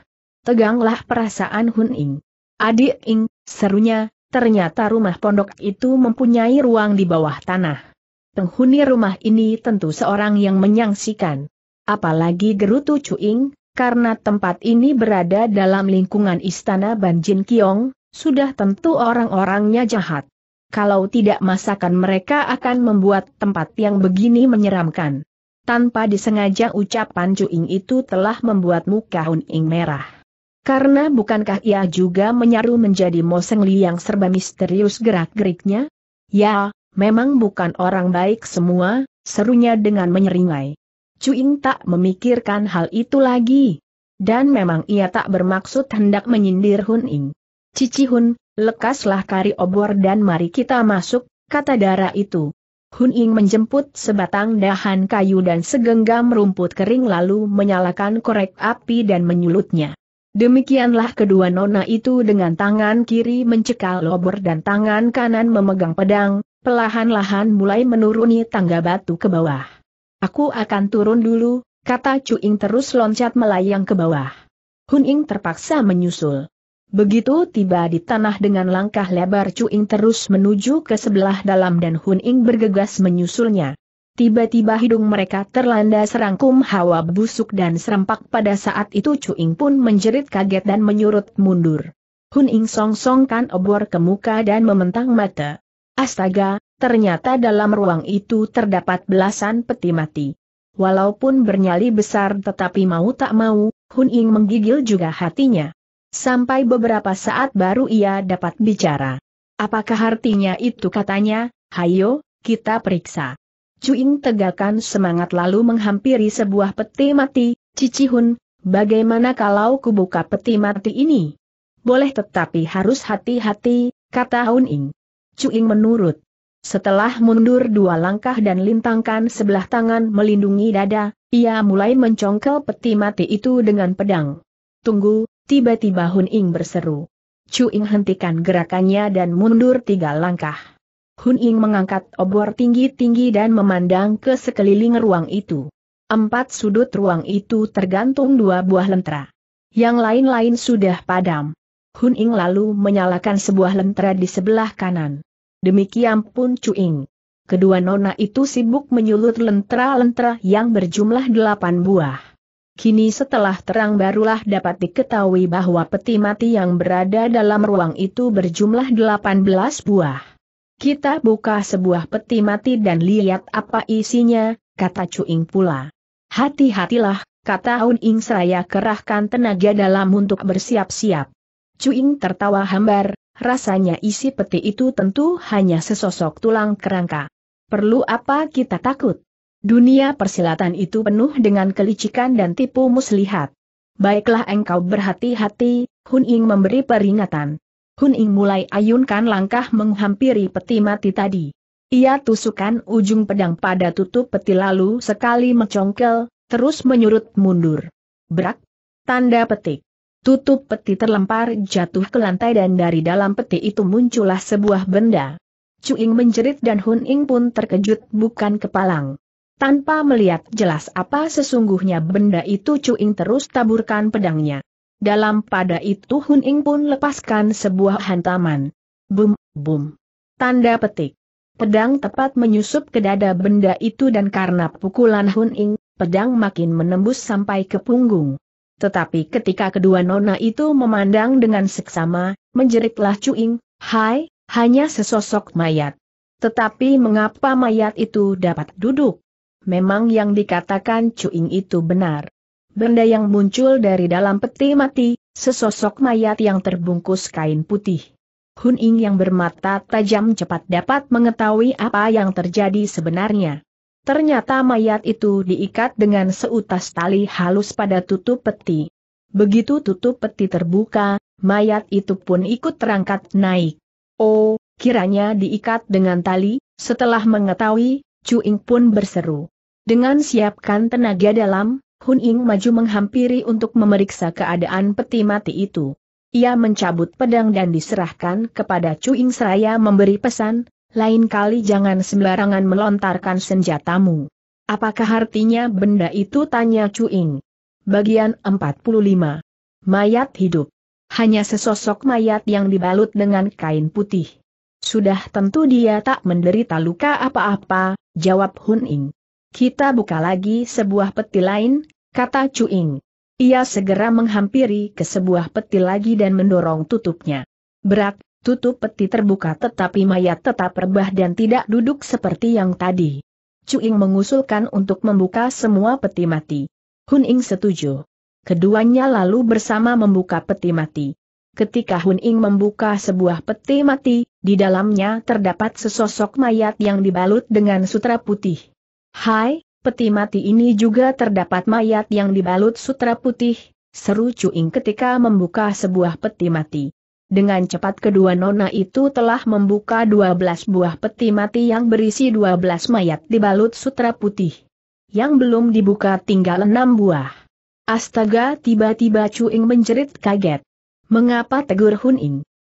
Teganglah perasaan Hun Ying. Adik Ing, serunya, ternyata rumah pondok itu mempunyai ruang di bawah tanah penghuni rumah ini tentu seorang yang menyangsikan. Apalagi Gerutu Cuing, karena tempat ini berada dalam lingkungan istana Banjin Kiong, sudah tentu orang-orangnya jahat. Kalau tidak masakan mereka akan membuat tempat yang begini menyeramkan. Tanpa disengaja ucapan Cuing itu telah membuat muka Hun Ing merah. Karena bukankah ia juga menyaru menjadi Seng Li yang serba misterius gerak-geriknya? Ya, Memang bukan orang baik semua, serunya dengan menyeringai. Cuing tak memikirkan hal itu lagi. Dan memang ia tak bermaksud hendak menyindir Hun Ing. Cici Hun, lekaslah kari obor dan mari kita masuk, kata darah itu. Hun Ing menjemput sebatang dahan kayu dan segenggam rumput kering lalu menyalakan korek api dan menyulutnya. Demikianlah kedua nona itu dengan tangan kiri mencekal obor dan tangan kanan memegang pedang, Pelahan-lahan mulai menuruni tangga batu ke bawah. Aku akan turun dulu, kata Cuing terus loncat melayang ke bawah. Huning terpaksa menyusul. Begitu tiba di tanah dengan langkah lebar Cuing terus menuju ke sebelah dalam dan Hun Ing bergegas menyusulnya. Tiba-tiba hidung mereka terlanda serangkum hawa busuk dan serempak pada saat itu Cuing pun menjerit kaget dan menyurut mundur. Hun Ing songkan obor ke muka dan mementang mata. Astaga, ternyata dalam ruang itu terdapat belasan peti mati. Walaupun bernyali besar tetapi mau tak mau, Hun Ying menggigil juga hatinya. Sampai beberapa saat baru ia dapat bicara. Apakah artinya itu katanya, hayo, kita periksa. Cuing tegakkan semangat lalu menghampiri sebuah peti mati, Cici Hun, bagaimana kalau kubuka peti mati ini? Boleh tetapi harus hati-hati, kata Hun Ying. Cuing menurut. Setelah mundur dua langkah dan lintangkan sebelah tangan melindungi dada, ia mulai mencongkel peti mati itu dengan pedang. Tunggu, tiba-tiba Hun Ing berseru. Cuing hentikan gerakannya dan mundur tiga langkah. Hun Ing mengangkat obor tinggi-tinggi dan memandang ke sekeliling ruang itu. Empat sudut ruang itu tergantung dua buah lentera. Yang lain-lain sudah padam. Hun Ing lalu menyalakan sebuah lentera di sebelah kanan. Demikian pun Chu Ing. Kedua nona itu sibuk menyulut lentera-lentera yang berjumlah delapan buah. Kini setelah terang barulah dapat diketahui bahwa peti mati yang berada dalam ruang itu berjumlah delapan belas buah. Kita buka sebuah peti mati dan lihat apa isinya, kata Chu Ing pula. Hati-hatilah, kata Hun Ing seraya kerahkan tenaga dalam untuk bersiap-siap. Cuing tertawa hambar, rasanya isi peti itu tentu hanya sesosok tulang kerangka. Perlu apa kita takut? Dunia persilatan itu penuh dengan kelicikan dan tipu muslihat. Baiklah engkau berhati-hati, Hun Ying memberi peringatan. Hun Ying mulai ayunkan langkah menghampiri peti mati tadi. Ia tusukan ujung pedang pada tutup peti lalu sekali mencongkel, terus menyurut mundur. Brak! Tanda petik. Tutup peti terlempar jatuh ke lantai dan dari dalam peti itu muncullah sebuah benda. Ying menjerit dan Hun Ing pun terkejut bukan kepalang. Tanpa melihat jelas apa sesungguhnya benda itu Ying terus taburkan pedangnya. Dalam pada itu Hun Ing pun lepaskan sebuah hantaman. Bum, bum. Tanda petik. Pedang tepat menyusup ke dada benda itu dan karena pukulan Hun Ing, pedang makin menembus sampai ke punggung. Tetapi ketika kedua nona itu memandang dengan seksama, menjeritlah cuing, hai, hanya sesosok mayat. Tetapi mengapa mayat itu dapat duduk? Memang yang dikatakan cuing itu benar. Benda yang muncul dari dalam peti mati, sesosok mayat yang terbungkus kain putih. Hun Ying yang bermata tajam cepat dapat mengetahui apa yang terjadi sebenarnya. Ternyata mayat itu diikat dengan seutas tali halus pada tutup peti. Begitu tutup peti terbuka, mayat itu pun ikut terangkat naik. Oh, kiranya diikat dengan tali, setelah mengetahui, Chu Cuing pun berseru. Dengan siapkan tenaga dalam, Hun Ing maju menghampiri untuk memeriksa keadaan peti mati itu. Ia mencabut pedang dan diserahkan kepada Chu Cuing seraya memberi pesan, lain kali jangan sembarangan melontarkan senjatamu. Apakah artinya benda itu tanya Cuing? Bagian 45. Mayat hidup. Hanya sesosok mayat yang dibalut dengan kain putih. Sudah tentu dia tak menderita luka apa-apa, jawab Hun Ing. Kita buka lagi sebuah peti lain, kata Cuing. Ia segera menghampiri ke sebuah peti lagi dan mendorong tutupnya. Berat, tutup peti terbuka tetapi mayat tetap rebah dan tidak duduk seperti yang tadi. Cuing mengusulkan untuk membuka semua peti mati. Hun Ing setuju. Keduanya lalu bersama membuka peti mati. Ketika Hun Ing membuka sebuah peti mati, di dalamnya terdapat sesosok mayat yang dibalut dengan sutra putih. Hai, peti mati ini juga terdapat mayat yang dibalut sutra putih, seru Cuing ketika membuka sebuah peti mati. Dengan cepat kedua nona itu telah membuka dua belas buah peti mati yang berisi dua belas mayat dibalut sutra putih. Yang belum dibuka tinggal enam buah. Astaga tiba-tiba Cuing menjerit kaget. Mengapa tegur Hun Ing?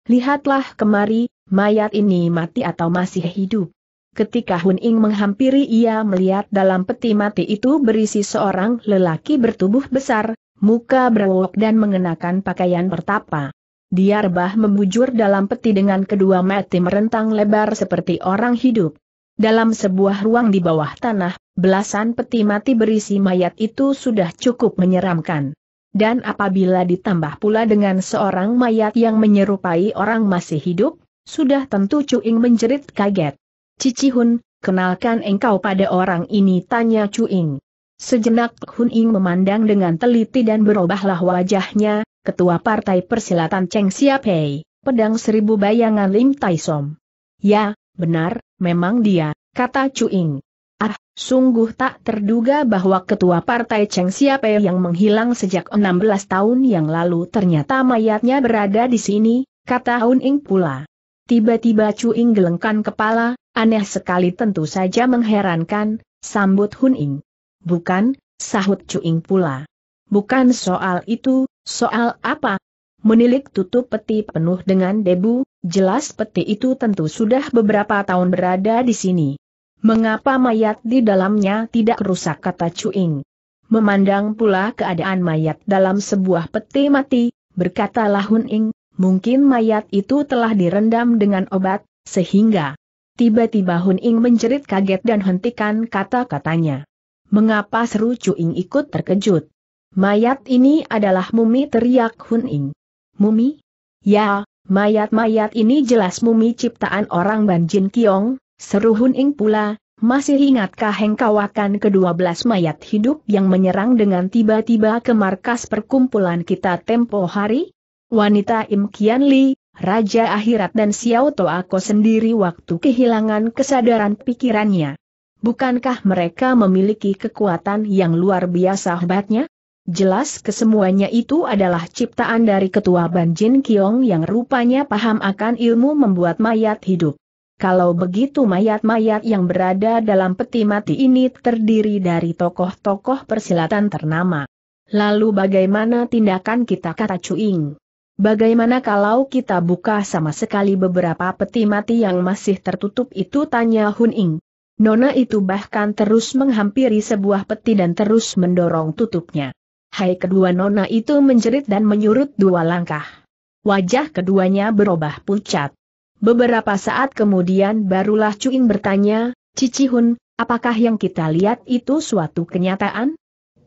Lihatlah kemari, mayat ini mati atau masih hidup. Ketika Hun Ing menghampiri ia melihat dalam peti mati itu berisi seorang lelaki bertubuh besar, muka berwok dan mengenakan pakaian pertapa. Dia rebah membujur dalam peti dengan kedua mati merentang lebar seperti orang hidup. Dalam sebuah ruang di bawah tanah, belasan peti mati berisi mayat itu sudah cukup menyeramkan. Dan apabila ditambah pula dengan seorang mayat yang menyerupai orang masih hidup, sudah tentu Cuing menjerit kaget. Cici Hun, kenalkan engkau pada orang ini tanya Cuing. Sejenak Hun Ing memandang dengan teliti dan berubahlah wajahnya, Ketua Partai Persilatan Cheng Xiapei, pedang seribu bayangan Lim Tai Som. Ya, benar, memang dia, kata Chu Ying. Ah, sungguh tak terduga bahwa ketua partai Cheng Xiapei yang menghilang sejak 16 tahun yang lalu ternyata mayatnya berada di sini, kata Hun Ing pula. Tiba-tiba Chu Ying gelengkan kepala, aneh sekali tentu saja mengherankan, sambut Hun Ing. Bukan, sahut Cuing pula. Bukan soal itu, Soal apa? Menilik tutup peti penuh dengan debu, jelas peti itu tentu sudah beberapa tahun berada di sini. Mengapa mayat di dalamnya tidak rusak kata Cuing? Memandang pula keadaan mayat dalam sebuah peti mati, berkata Lahun Ing, mungkin mayat itu telah direndam dengan obat, sehingga tiba-tiba Hun Ing menjerit kaget dan hentikan kata-katanya. Mengapa seru Cuing ikut terkejut? Mayat ini adalah mumi teriak Hun Ing. Mumi? Ya, mayat-mayat ini jelas mumi ciptaan orang Banjin Kiong, seru Hun Ing pula, masih ingatkah engkau akan ke-12 mayat hidup yang menyerang dengan tiba-tiba ke markas perkumpulan kita tempo hari? Wanita Im Kian Li, Raja Akhirat dan Xiao Toako sendiri waktu kehilangan kesadaran pikirannya. Bukankah mereka memiliki kekuatan yang luar biasa hebatnya? Jelas kesemuanya itu adalah ciptaan dari ketua Ban Jin Kiong yang rupanya paham akan ilmu membuat mayat hidup. Kalau begitu mayat-mayat yang berada dalam peti mati ini terdiri dari tokoh-tokoh persilatan ternama. Lalu bagaimana tindakan kita kata Cuing? Bagaimana kalau kita buka sama sekali beberapa peti mati yang masih tertutup itu tanya Hun Ing. Nona itu bahkan terus menghampiri sebuah peti dan terus mendorong tutupnya. Hai kedua nona itu menjerit dan menyurut dua langkah. Wajah keduanya berubah pucat. Beberapa saat kemudian barulah Cuing bertanya, Cici Hun, apakah yang kita lihat itu suatu kenyataan?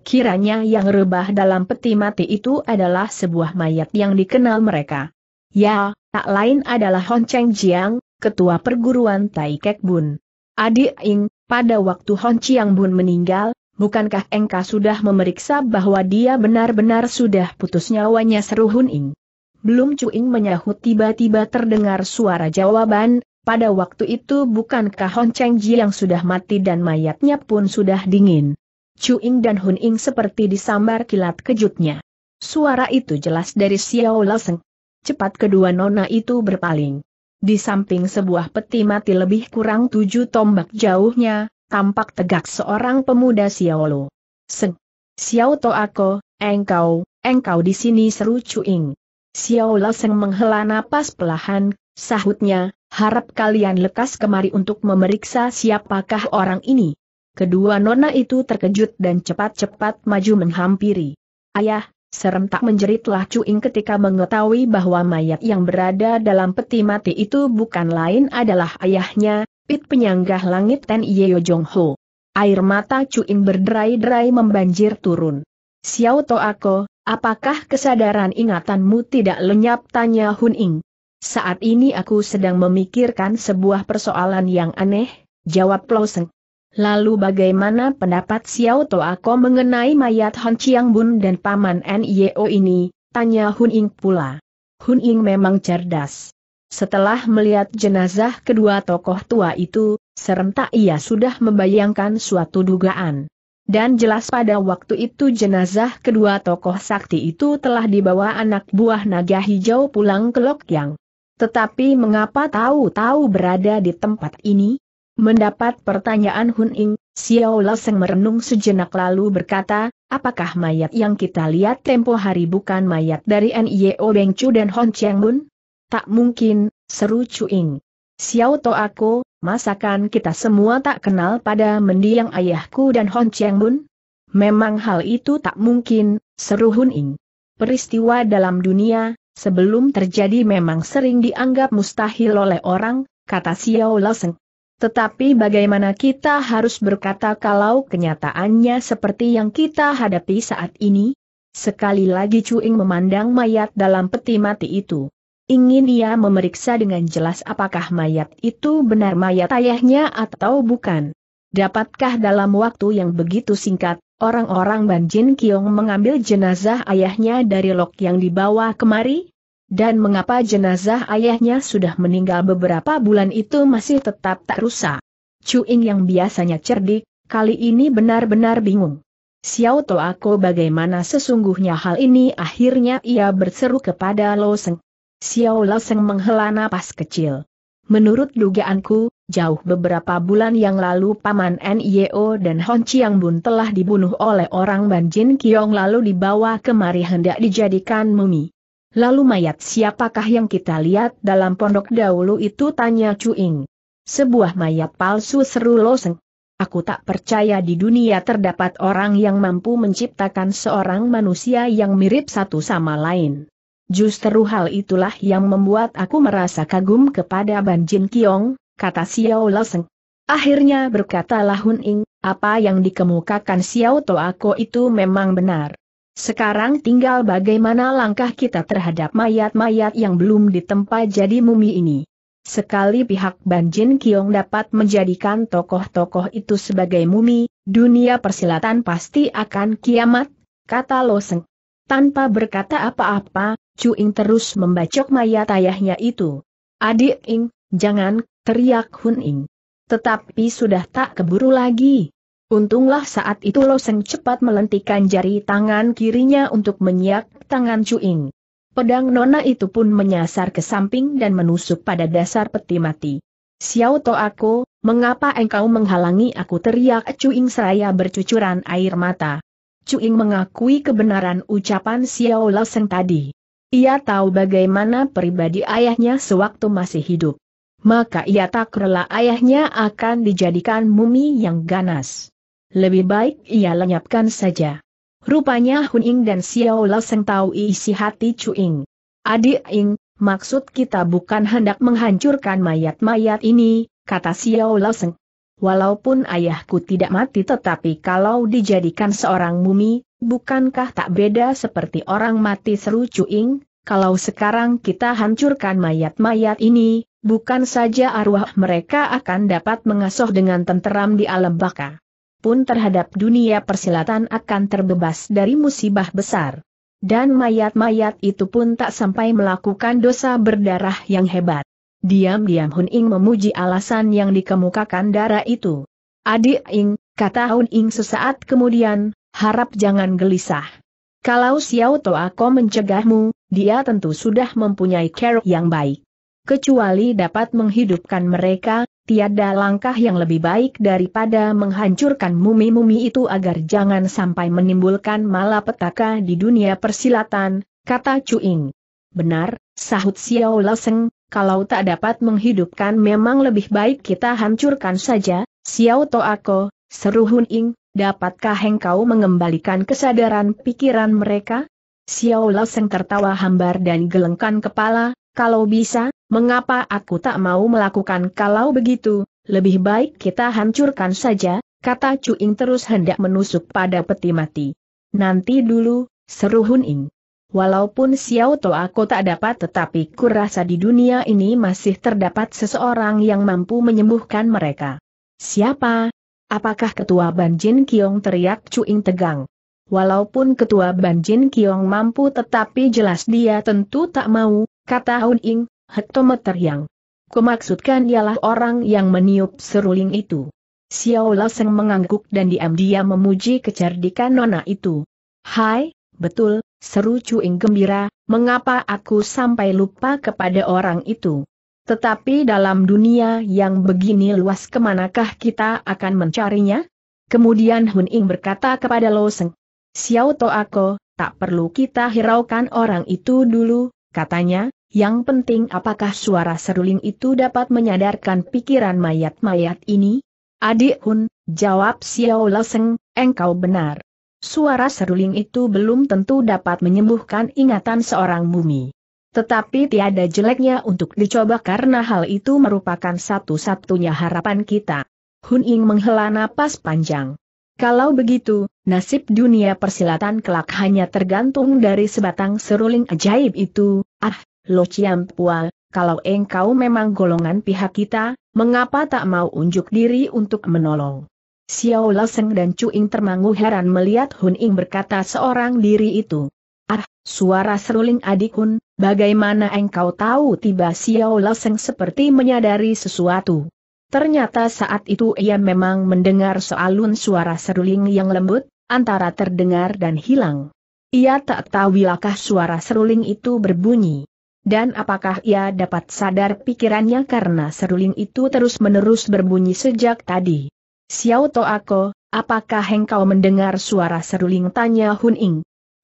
Kiranya yang rebah dalam peti mati itu adalah sebuah mayat yang dikenal mereka. Ya, tak lain adalah Hon Cheng Jiang, ketua perguruan Tai Kek Bun. Adik Ing, pada waktu Hon Chiang Bun meninggal, Bukankah engkau sudah memeriksa bahwa dia benar-benar sudah putus nyawanya seru Huning? Belum Cuing menyahut tiba-tiba terdengar suara jawaban, pada waktu itu bukankah Hon Cheng Ji yang sudah mati dan mayatnya pun sudah dingin? Cuing dan Huning seperti disambar kilat kejutnya. Suara itu jelas dari Xiao Laseng. Cepat kedua nona itu berpaling. Di samping sebuah peti mati lebih kurang tujuh tombak jauhnya, tampak tegak seorang pemuda Xiaolo. Seng. Xiao To Ako, engkau, engkau di sini seru Cuing. Xiao Seng menghela napas pelahan, sahutnya, harap kalian lekas kemari untuk memeriksa siapakah orang ini. Kedua nona itu terkejut dan cepat-cepat maju menghampiri. Ayah, serem tak menjeritlah Cuing ketika mengetahui bahwa mayat yang berada dalam peti mati itu bukan lain adalah ayahnya, pit penyanggah langit Ten Yeo Jong Ho. Air mata Cuin berderai-derai membanjir turun. Xiao To Ako, apakah kesadaran ingatanmu tidak lenyap tanya Hun Ing. Saat ini aku sedang memikirkan sebuah persoalan yang aneh, jawab Lo Seng. Lalu bagaimana pendapat Xiao To Ako mengenai mayat Han Chiang Bun dan paman NIO ini? Tanya Hun Ing pula. Hun Ing memang cerdas. Setelah melihat jenazah kedua tokoh tua itu, serentak ia sudah membayangkan suatu dugaan. Dan jelas pada waktu itu jenazah kedua tokoh sakti itu telah dibawa anak buah naga hijau pulang ke Lokyang. Tetapi mengapa tahu-tahu berada di tempat ini? Mendapat pertanyaan Hun Ing, Xiao Seng merenung sejenak lalu berkata, apakah mayat yang kita lihat tempo hari bukan mayat dari N.I.O. Chu dan Hon Cheng Mun? Tak mungkin, seru Cuing. Xiao To aku, masakan kita semua tak kenal pada mendiang ayahku dan Hon Cheng Bun? Memang hal itu tak mungkin, seru Hun Ing. Peristiwa dalam dunia, sebelum terjadi memang sering dianggap mustahil oleh orang, kata Xiao Laseng. Tetapi bagaimana kita harus berkata kalau kenyataannya seperti yang kita hadapi saat ini? Sekali lagi Cuing memandang mayat dalam peti mati itu. Ingin ia memeriksa dengan jelas apakah mayat itu benar mayat ayahnya atau bukan. Dapatkah dalam waktu yang begitu singkat, orang-orang Ban Jin Kiong mengambil jenazah ayahnya dari lok yang dibawa kemari? Dan mengapa jenazah ayahnya sudah meninggal beberapa bulan itu masih tetap tak rusak? Chu Ying yang biasanya cerdik, kali ini benar-benar bingung. Xiao aku bagaimana sesungguhnya hal ini akhirnya ia berseru kepada Lo Seng. Xiao Laseng menghela napas kecil. Menurut dugaanku, jauh beberapa bulan yang lalu Paman N.I.O. dan Hon Chiang Bun telah dibunuh oleh orang Banjin Kiong lalu dibawa kemari hendak dijadikan mumi. Lalu mayat siapakah yang kita lihat dalam pondok dahulu itu tanya Cuing. Sebuah mayat palsu seru loseng. Aku tak percaya di dunia terdapat orang yang mampu menciptakan seorang manusia yang mirip satu sama lain. Justru hal itulah yang membuat aku merasa kagum kepada Ban Jin Kiong, kata Xiao Loseng. Akhirnya berkatalah Hun Ing, apa yang dikemukakan Xiao Toako itu memang benar. Sekarang tinggal bagaimana langkah kita terhadap mayat-mayat yang belum ditempa jadi mumi ini. Sekali pihak Ban Jin Kiong dapat menjadikan tokoh-tokoh itu sebagai mumi, dunia persilatan pasti akan kiamat, kata Loseng. Tanpa berkata apa-apa, Chu Ing terus membacok mayat ayahnya itu. Adik Ing, jangan, teriak Hun Ing. Tetapi sudah tak keburu lagi. Untunglah saat itu Loseng cepat melentikan jari tangan kirinya untuk menyiak tangan Chu Ing. Pedang nona itu pun menyasar ke samping dan menusuk pada dasar peti mati. Xiao To aku, mengapa engkau menghalangi aku teriak Chu Ing seraya bercucuran air mata. Chu Ing mengakui kebenaran ucapan Xiao Loseng tadi. Ia tahu bagaimana pribadi ayahnya sewaktu masih hidup. Maka ia tak rela ayahnya akan dijadikan mumi yang ganas. Lebih baik ia lenyapkan saja. Rupanya Hun Ing dan Xiao Laseng tahu isi hati Chu Ying. Adik Ying, maksud kita bukan hendak menghancurkan mayat-mayat ini, kata Xiao Laseng. Walaupun ayahku tidak mati tetapi kalau dijadikan seorang mumi, bukankah tak beda seperti orang mati seru cuing, kalau sekarang kita hancurkan mayat-mayat ini, bukan saja arwah mereka akan dapat mengasuh dengan tenteram di alam baka. Pun terhadap dunia persilatan akan terbebas dari musibah besar. Dan mayat-mayat itu pun tak sampai melakukan dosa berdarah yang hebat. Diam-diam Hun Ing memuji alasan yang dikemukakan darah itu. Adik Ing, kata Hun Ing sesaat kemudian, harap jangan gelisah. Kalau Xiao Toako mencegahmu, dia tentu sudah mempunyai care yang baik. Kecuali dapat menghidupkan mereka, tiada langkah yang lebih baik daripada menghancurkan mumi-mumi itu agar jangan sampai menimbulkan malapetaka di dunia persilatan, kata Cuing. Benar, sahut Xiao Leseng, kalau tak dapat menghidupkan memang lebih baik kita hancurkan saja, Xiao Ako, seru Hun Ing, dapatkah engkau mengembalikan kesadaran pikiran mereka? Xiao Seng tertawa hambar dan gelengkan kepala, kalau bisa, mengapa aku tak mau melakukan kalau begitu, lebih baik kita hancurkan saja, kata Chu Cuing terus hendak menusuk pada peti mati. Nanti dulu, seru Hun Ing. Walaupun Xiao To aku tak dapat tetapi kurasa di dunia ini masih terdapat seseorang yang mampu menyembuhkan mereka. Siapa? Apakah ketua Ban Jin Kiong teriak Cuing tegang? Walaupun ketua Ban Jin Kiong mampu tetapi jelas dia tentu tak mau, kata Hun Ing, hektometer yang. Kumaksudkan ialah orang yang meniup seruling itu. Xiao Lao Seng mengangguk dan diam-diam memuji kecerdikan nona itu. Hai, betul, Seru Cuing gembira, mengapa aku sampai lupa kepada orang itu? Tetapi dalam dunia yang begini luas kemanakah kita akan mencarinya? Kemudian Hun Ing berkata kepada Lo Seng, Xiao To Ako, tak perlu kita hiraukan orang itu dulu, katanya, yang penting apakah suara seruling itu dapat menyadarkan pikiran mayat-mayat ini? Adik Hun, jawab Xiao Lo Seng, engkau benar suara seruling itu belum tentu dapat menyembuhkan ingatan seorang mumi. Tetapi tiada jeleknya untuk dicoba karena hal itu merupakan satu-satunya harapan kita. Hun Ying menghela napas panjang. Kalau begitu, nasib dunia persilatan kelak hanya tergantung dari sebatang seruling ajaib itu, ah, Lo Chiam Pual, kalau engkau memang golongan pihak kita, mengapa tak mau unjuk diri untuk menolong? Xiao Laseng dan Ying termangu heran melihat Hun Ing berkata seorang diri itu. Ah, suara seruling adik Hun, bagaimana engkau tahu tiba Xiao Laseng seperti menyadari sesuatu. Ternyata saat itu ia memang mendengar soalun suara seruling yang lembut, antara terdengar dan hilang. Ia tak tahu wilakah suara seruling itu berbunyi. Dan apakah ia dapat sadar pikirannya karena seruling itu terus-menerus berbunyi sejak tadi. Xiao Toako, apakah engkau mendengar suara seruling tanya Hun Ing?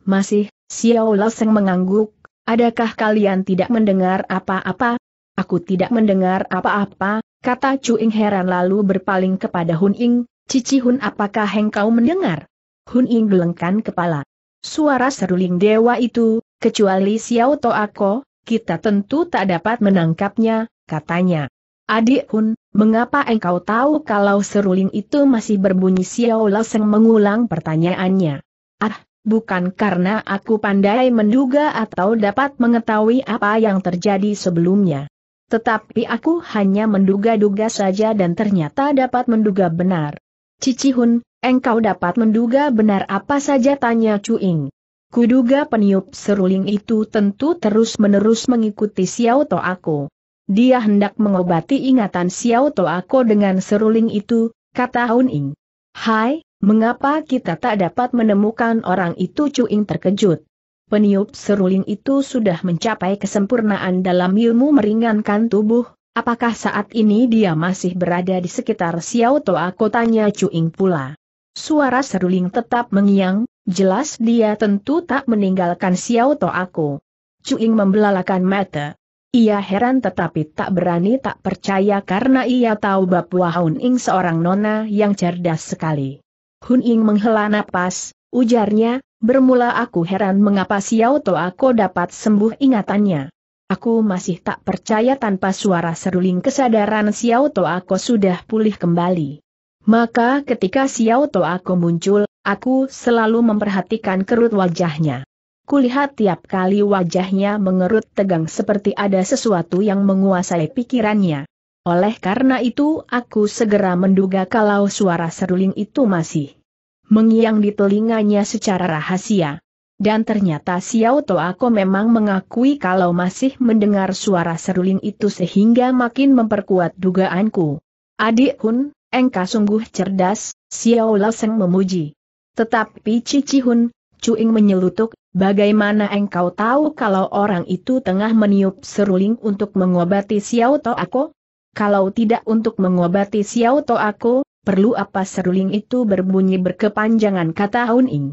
Masih, Xiao Laseng mengangguk, adakah kalian tidak mendengar apa-apa? Aku tidak mendengar apa-apa, kata Chu Ing heran lalu berpaling kepada Hun Ing, Cici Hun apakah engkau mendengar? Hun Ing gelengkan kepala. Suara seruling dewa itu, kecuali Xiao Toako, kita tentu tak dapat menangkapnya, katanya. Adik Hun, Mengapa engkau tahu kalau seruling itu masih berbunyi Xiao Laseng mengulang pertanyaannya? Ah, bukan karena aku pandai menduga atau dapat mengetahui apa yang terjadi sebelumnya. Tetapi aku hanya menduga-duga saja dan ternyata dapat menduga benar. Cici Hun, engkau dapat menduga benar apa saja tanya Cuing. Kuduga peniup seruling itu tentu terus-menerus mengikuti Xiao To aku. Dia hendak mengobati ingatan Xiao Toako dengan seruling itu, kata Hun Ing. Hai, mengapa kita tak dapat menemukan orang itu Chu Ing terkejut. Peniup seruling itu sudah mencapai kesempurnaan dalam ilmu meringankan tubuh, apakah saat ini dia masih berada di sekitar Xiao Toako tanya Chu Ing pula. Suara seruling tetap mengiang, jelas dia tentu tak meninggalkan Xiao Chu Ying membelalakan mata. Ia heran tetapi tak berani tak percaya karena ia tahu bahwa Hun Ing seorang nona yang cerdas sekali. Hun Ing menghela napas, ujarnya, bermula aku heran mengapa Xiao To aku dapat sembuh ingatannya. Aku masih tak percaya tanpa suara seruling kesadaran Xiao To aku sudah pulih kembali. Maka ketika Xiao To aku muncul, aku selalu memperhatikan kerut wajahnya. Kulihat tiap kali wajahnya mengerut tegang seperti ada sesuatu yang menguasai pikirannya. Oleh karena itu aku segera menduga kalau suara seruling itu masih mengiang di telinganya secara rahasia. Dan ternyata Xiao Toako memang mengakui kalau masih mendengar suara seruling itu sehingga makin memperkuat dugaanku. Adik Hun, engkau sungguh cerdas, Xiao Laseng memuji. Tetapi Cici Hun, Cuing menyelutuk Bagaimana engkau tahu kalau orang itu tengah meniup seruling untuk mengobati Xiao To Ako? Kalau tidak untuk mengobati Xiao To Ako, perlu apa seruling itu berbunyi berkepanjangan kata Hun Ing.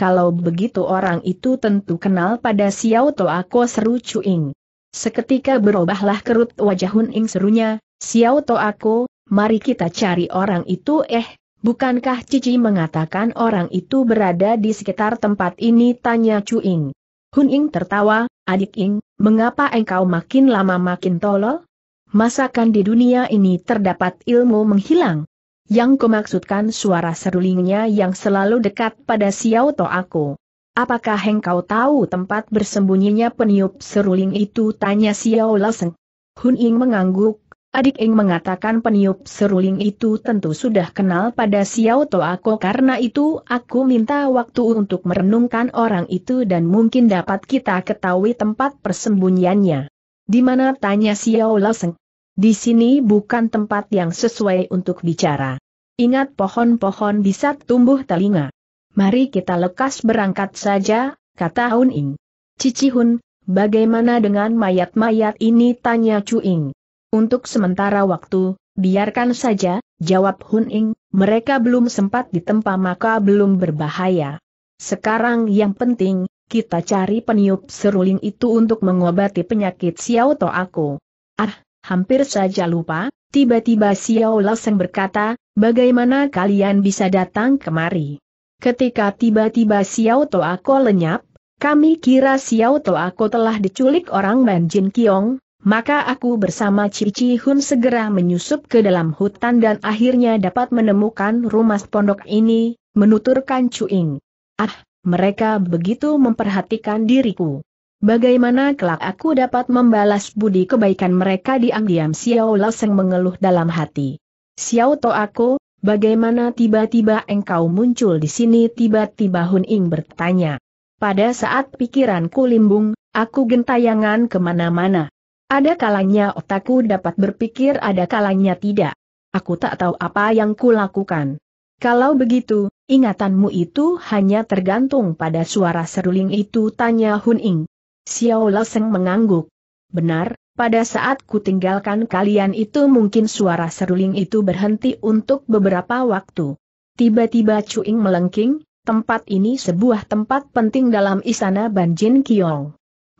Kalau begitu orang itu tentu kenal pada Xiao To Ako. seru Chu Cuing. Seketika berubahlah kerut wajah Hun Ing serunya, Xiao To Ako, mari kita cari orang itu eh, Bukankah Cici mengatakan orang itu berada di sekitar tempat ini? Tanya Chu Ying. Hun Ing tertawa, adik Ying, mengapa engkau makin lama makin tolol? Masakan di dunia ini terdapat ilmu menghilang? Yang kumaksudkan suara serulingnya yang selalu dekat pada Xiao To aku. Apakah engkau tahu tempat bersembunyinya peniup seruling itu? Tanya Xiao Laseng. Hun Ying mengangguk, Adik Ing mengatakan peniup seruling itu tentu sudah kenal pada Xiao Toako karena itu aku minta waktu untuk merenungkan orang itu dan mungkin dapat kita ketahui tempat persembunyiannya. Di mana tanya Xiao Laseng? Di sini bukan tempat yang sesuai untuk bicara. Ingat pohon-pohon bisa tumbuh telinga. Mari kita lekas berangkat saja, kata Hun Ing. Cici Hun, bagaimana dengan mayat-mayat ini tanya Chu Ing. Untuk sementara waktu, biarkan saja, jawab Hun Ing, mereka belum sempat ditempa maka belum berbahaya. Sekarang yang penting, kita cari peniup seruling itu untuk mengobati penyakit Xiao To aku. Ah, hampir saja lupa, tiba-tiba Xiao Laseng berkata, bagaimana kalian bisa datang kemari? Ketika tiba-tiba Xiao To aku lenyap, kami kira Xiao To aku telah diculik orang Banjin Kiong, maka aku bersama Cici Hun segera menyusup ke dalam hutan dan akhirnya dapat menemukan rumah pondok ini, menuturkan Cuing. Ah, mereka begitu memperhatikan diriku. Bagaimana kelak aku dapat membalas budi kebaikan mereka diam-diam Xiao Laseng mengeluh dalam hati. Xiao To aku, bagaimana tiba-tiba engkau muncul di sini tiba-tiba Hun Ing bertanya. Pada saat pikiranku limbung, aku gentayangan kemana-mana. Ada kalanya otakku dapat berpikir ada kalanya tidak. Aku tak tahu apa yang kulakukan. Kalau begitu, ingatanmu itu hanya tergantung pada suara seruling itu tanya Hun Ing. Xiao Seng mengangguk. Benar, pada saat ku tinggalkan kalian itu mungkin suara seruling itu berhenti untuk beberapa waktu. Tiba-tiba Chu Cuing melengking, tempat ini sebuah tempat penting dalam istana Banjin Kiong.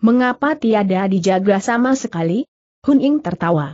Mengapa tiada dijaga sama sekali? Hun Ying tertawa.